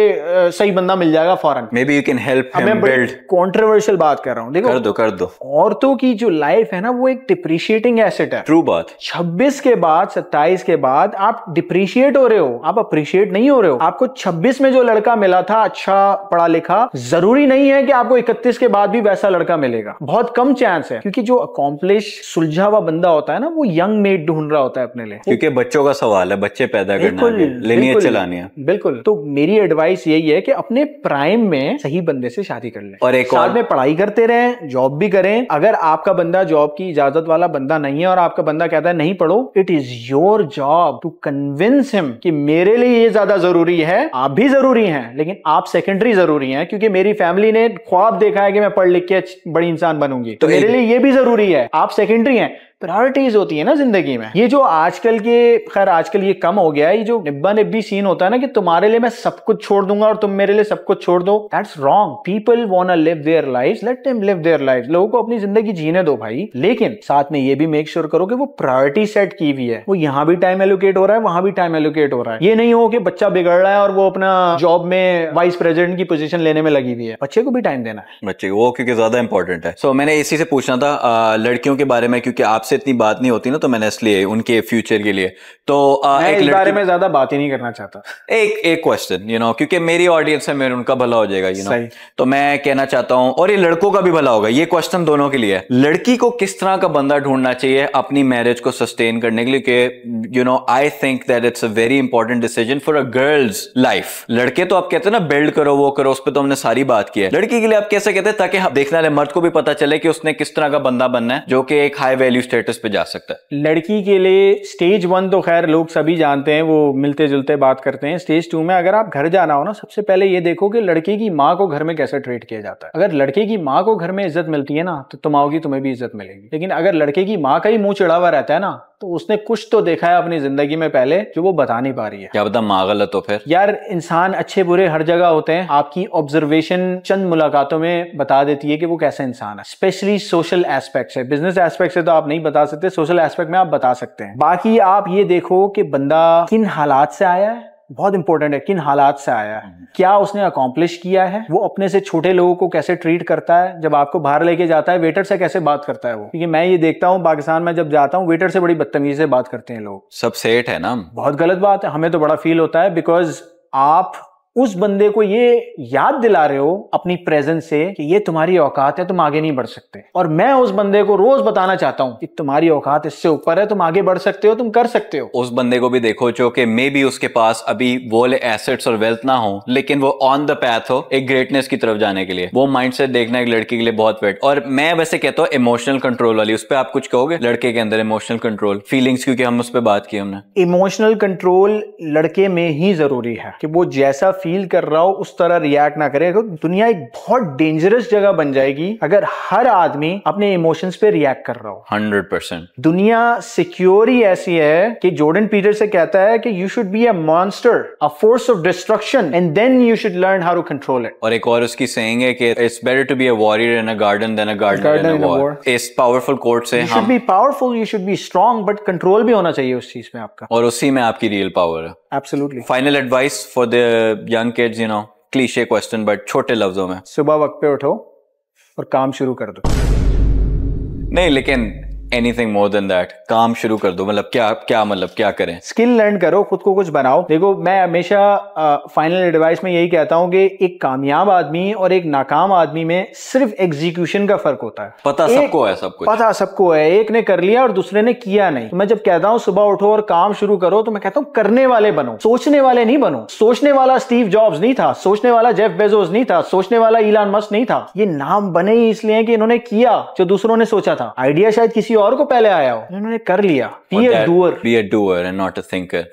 सही बंदा मिल जाएगा फॉरन maybe you can help build controversial बात कर रहा हूँ देखो कर दो कर दो औरतों की जो लाइफ है ना वो एक डिप्रिशिएटिंग एसेट है ट्रू बात छब्बीस के बाद सत्ताईस के बाद आप डिप्रिशिएट हो रहे हो आप अप्रिशिएट नहीं हो रहे हो आपको छब्बीस में जो लड़का मिला था अच्छा पढ़ा लिखा जरूरी नहीं है कि आपको इकतीस के बाद भी वैसा लड़का मिलेगा बहुत कम चांस है क्योंकि जो अकॉम्प्लिश सुलझा हुआ बंदा होता है ना वो यंग मेड ढूंढ रहा होता है अपने लिए क्योंकि बच्चों का सवाल है बच्चे पैदा करना लेनी है चलानी है बिल्कुल तो मेरी एडवाइस यही है कि अपने प्राइम में सही बंदे से शादी कर ले और एक साथ में पढ़ाई करते रहे जॉब भी करें अगर आपका बंदा जॉब की इजाजत वाला बंदा नहीं है और आपका बंदा कहता है नहीं पढ़ो it is your job to convince him कि मेरे लिए ये ज्यादा जरूरी है आप भी जरूरी हैं लेकिन आप सेकेंडरी जरूरी हैं क्योंकि मेरी फैमिली ने ख्वाब देखा है कि मैं पढ़ लिख के बड़ी इंसान बनूंगी तो मेरे लिए ये भी जरूरी है आप सेकेंडरी हैं प्रायोरिटीज होती है ना जिंदगी में ये जो आजकल के खैर आजकल ये कम हो गया है ये जो निब्बा निब्बी सीन होता है ना कि तुम्हारे लिए मैं सब कुछ छोड़ दूंगा और तुम मेरे लिए सब कुछ छोड़ दो that's wrong people want live their life let them live their life लोगों को अपनी जिंदगी जीने दो भाई लेकिन साथ में ये भी मेक श्योर sure करो कि वो प्रायोरिटी सेट की हुई है वो यहाँ भी टाइम एलोकेट हो रहा है वहां भी टाइम एलोकेट हो रहा है ये नहीं हो कि बच्चा बिगड़ रहा है और वो अपना जॉब में वाइस प्रेसिडेंट की पोजीशन लेने में लगी हुई है बच्चे को भी टाइम देना है बच्चे को वो क्योंकि ज्यादा इंपॉर्टेंट है सो so, मैंने इसी से पूछना था लड़कियों के बारे में क्योंकि आप आपसे इतनी बात नहीं होती ना तो मैंने इसलिए उनके फ्यूचर के लिए तो आ, मैं एक इस बारे में ज्यादा बात ही नहीं करना चाहता एक एक क्वेश्चन यू नो क्योंकि मेरी ऑडियंस है मेरे उनका भला हो जाएगा यू नो तो मैं कहना चाहता हूँ और ये लड़कों का भी भला होगा ये क्वेश्चन दोनों के लिए लड़की को किस तरह का बंदा ढूंढना चाहिए अपनी मैरिज को सस्टेन करने के लिए you know I think that it's a very important decision for a girl's life लड़के तो आप कहते हैं ना बिल्ड करो वो करो उस पर तो हमने सारी बात की है लड़की के लिए आप कैसे कहते हैं ताकि देखने वाले मर्द को भी पता चले कि उसने किस तरह का बंदा बनना है जो कि एक हाई वैल्यू स्टेटस पे जा सकता है लड़की के लिए स्टेज वन तो खैर लोग सभी जानते हैं वो मिलते जुलते बात करते हैं स्टेज टू में अगर आप घर जाना हो ना सबसे पहले ये देखो कि लड़के की माँ को घर में कैसे ट्रीट किया जाता है अगर लड़के की माँ को घर में इज्जत मिलती है ना तो तुम आओगी तुम्हें भी इज्जत मिलेगी लेकिन अगर लड़के की माँ का ही मुंह चढ़ावा रहता है ना तो उसने कुछ तो देखा है अपनी जिंदगी में पहले जो वो बता नहीं पा रही है क्या बता गलत हो फिर यार इंसान अच्छे बुरे हर जगह होते हैं आपकी ऑब्जर्वेशन चंद मुलाकातों में बता देती है कि वो कैसा इंसान है स्पेशली सोशल एस्पेक्ट से बिजनेस एस्पेक्ट से तो आप नहीं बता सकते सोशल एस्पेक्ट में आप बता सकते हैं बाकी आप ये देखो कि बंदा किन हालात से आया है बहुत इंपॉर्टेंट है किन हालात से आया है हम्म। क्या उसने अकॉम्प्लिश किया है वो अपने से छोटे लोगों को कैसे ट्रीट करता है जब आपको बाहर लेके जाता है वेटर से कैसे बात करता है वो क्योंकि मैं ये देखता हूँ पाकिस्तान में जब जाता हूँ वेटर से बड़ी बदतमीजी से बात करते हैं लोग सब सेठ है ना बहुत गलत बात है हमें तो बड़ा फील होता है बिकॉज आप उस बंदे को ये याद दिला रहे हो अपनी प्रेजेंस से कि ये तुम्हारी औकात है तुम आगे नहीं बढ़ सकते और मैं उस बंदे को रोज बताना चाहता हूँ कि तुम्हारी औकात इससे ऊपर है तुम आगे बढ़ सकते हो तुम कर सकते हो उस बंदे को भी देखो जो कि मे बी उसके पास अभी वो एसेट्स और वेल्थ ना हो लेकिन वो ऑन द पैथ हो एक ग्रेटनेस की तरफ जाने के लिए वो माइंड देखना एक लड़की के लिए बहुत वेट और मैं वैसे कहता हूँ इमोशनल कंट्रोल वाली उस पर आप कुछ कहोगे लड़के के अंदर इमोशनल कंट्रोल फीलिंग्स क्योंकि हम उस पर बात की हमने इमोशनल कंट्रोल लड़के में ही जरूरी है कि वो जैसा फील कर रहा हो उस तरह रिएक्ट ना करे तो दुनिया एक बहुत डेंजरस जगह बन जाएगी अगर हर आदमी अपने इमोशंस पे रिएक्ट कर रहा हो हंड्रेड परसेंट दुनिया सिक्योर ही ऐसी है कि जोर्डन पीटर से कहता है कि you should be a monster a force of destruction and then you should learn how to control it और एक और उसकी सेइंग है कि it's better to be a warrior in a garden than a garden in a war इस powerful quote से you should be powerful you should be strong but control भी होना चाहिए उस चीज में आपका और उसी में आपकी रियल पावर है absolutely final advice for the young kids you know cliche question but छोटे लफ्जों में सुबह वक्त पे उठो और काम शुरू कर दो नहीं लेकिन एनीथिंग मोर देन दैट काम शुरू कर दो मतलब क्या क्या मतलब क्या करें स्किल लर्न करो खुद को कुछ बनाओ देखो मैं हमेशा फाइनल एडवाइस में यही कहता हूँ कि एक कामयाब आदमी और एक नाकाम आदमी में सिर्फ एग्जीक्यूशन का फर्क होता है पता सबको है सबको पता सबको है एक ने कर लिया और दूसरे ने किया नहीं मैं जब कहता हूँ सुबह उठो और काम शुरू करो तो मैं कहता हूँ करने वाले बनो सोचने वाले नहीं बनो सोचने वाला स्टीव जॉब्स नहीं था सोचने वाला जेफ बेजोस नहीं था सोचने वाला इलान मस्क नहीं था ये नाम बने ही इसलिए कि इन्होंने किया जो दूसरों ने सोचा था आइडिया शायद किसी और और को पहले आया हो उन्होंने कर लिया be a doer be a doer and not a thinker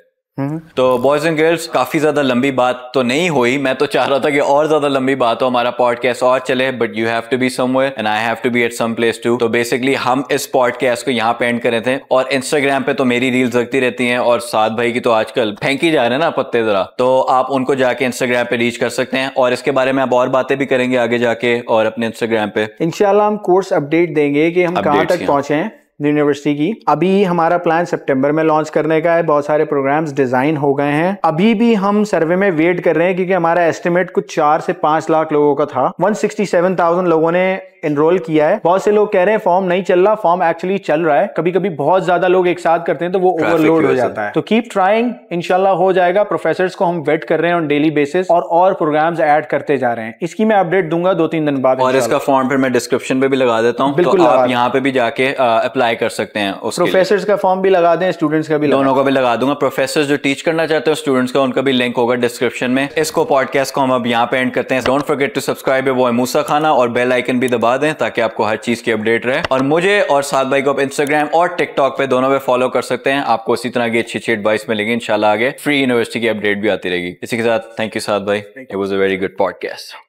तो बॉयज एंड गर्ल्स काफी ज्यादा लंबी बात तो नहीं हुई मैं तो चाह रहा था कि और ज्यादा लंबी बात हो हमारा पॉडकास्ट और चले but you have to be somewhere and I have to be at some place too तो बेसिकली हम इस पॉडकास्ट को यहाँ पे एंड करे थे और इंस्टाग्राम पे तो मेरी रील्स लगती रहती हैं और साथ भाई की तो आजकल फेंकी जा रहे हैं ना पत्ते जरा तो आप उनको जाके इंस्टाग्राम पे रीच कर सकते हैं और इसके बारे में आप और बातें भी करेंगे आगे जाके और अपने इंस्टाग्राम पे इनशाला हम कोर्स अपडेट देंगे कि हम कहाँ तक पहुंचे हैं यूनिवर्सिटी की अभी हमारा प्लान सितंबर में लॉन्च करने का है बहुत सारे प्रोग्राम्स डिजाइन हो गए हैं अभी भी हम सर्वे में वेट कर रहे हैं क्योंकि हमारा एस्टिमेट कुछ चार से पांच लाख लोगों का था वन लोगों ने एनरोल किया है बहुत से लोग कह रहे हैं फॉर्म नहीं चल रहा फॉर्म एक्चुअली चल रहा है कभी कभी बहुत ज्यादा लोग एक साथ करते हैं तो वो ओवरलोड हो जाता है तो कीप ट्राइंग इनशाला हो जाएगा प्रोफेसर को हम वेट कर रहे हैं ऑन डेली बेसिस और और प्रोग्राम्स ऐड करते जा रहे हैं इसकी मैं अपडेट दूंगा दो तीन दिन बाद और इसका फॉर्म फिर मैं डिस्क्रिप्शन पे भी लगा देता हूँ तो बिल्कुल आप यहाँ पे भी जाके अप्लाई कर सकते हैं प्रोफेसर का फॉर्म भी लगा दें स्टूडेंट्स का भी दोनों का भी लगा दूंगा प्रोफेसर जो टीच करना चाहते हो स्टूडेंट्स का उनका भी लिंक होगा डिस्क्रिप्शन में इसको पॉडकास्ट को हम अब यहाँ पे एंड करते हैं डोंट फॉरगेट टू सब्सक्राइब वो मूसा खाना और बेल आइकन भी दबा दबा दें ताकि आपको हर चीज की अपडेट रहे और मुझे और साथ भाई को आप इंस्टाग्राम और टिकटॉक पे दोनों पे फॉलो कर सकते हैं आपको इसी तरह की अच्छी अच्छी एडवाइस मिलेगी इनशाला आगे फ्री यूनिवर्सिटी की अपडेट भी आती रहेगी इसी के साथ थैंक यू साथ भाई it was a very good podcast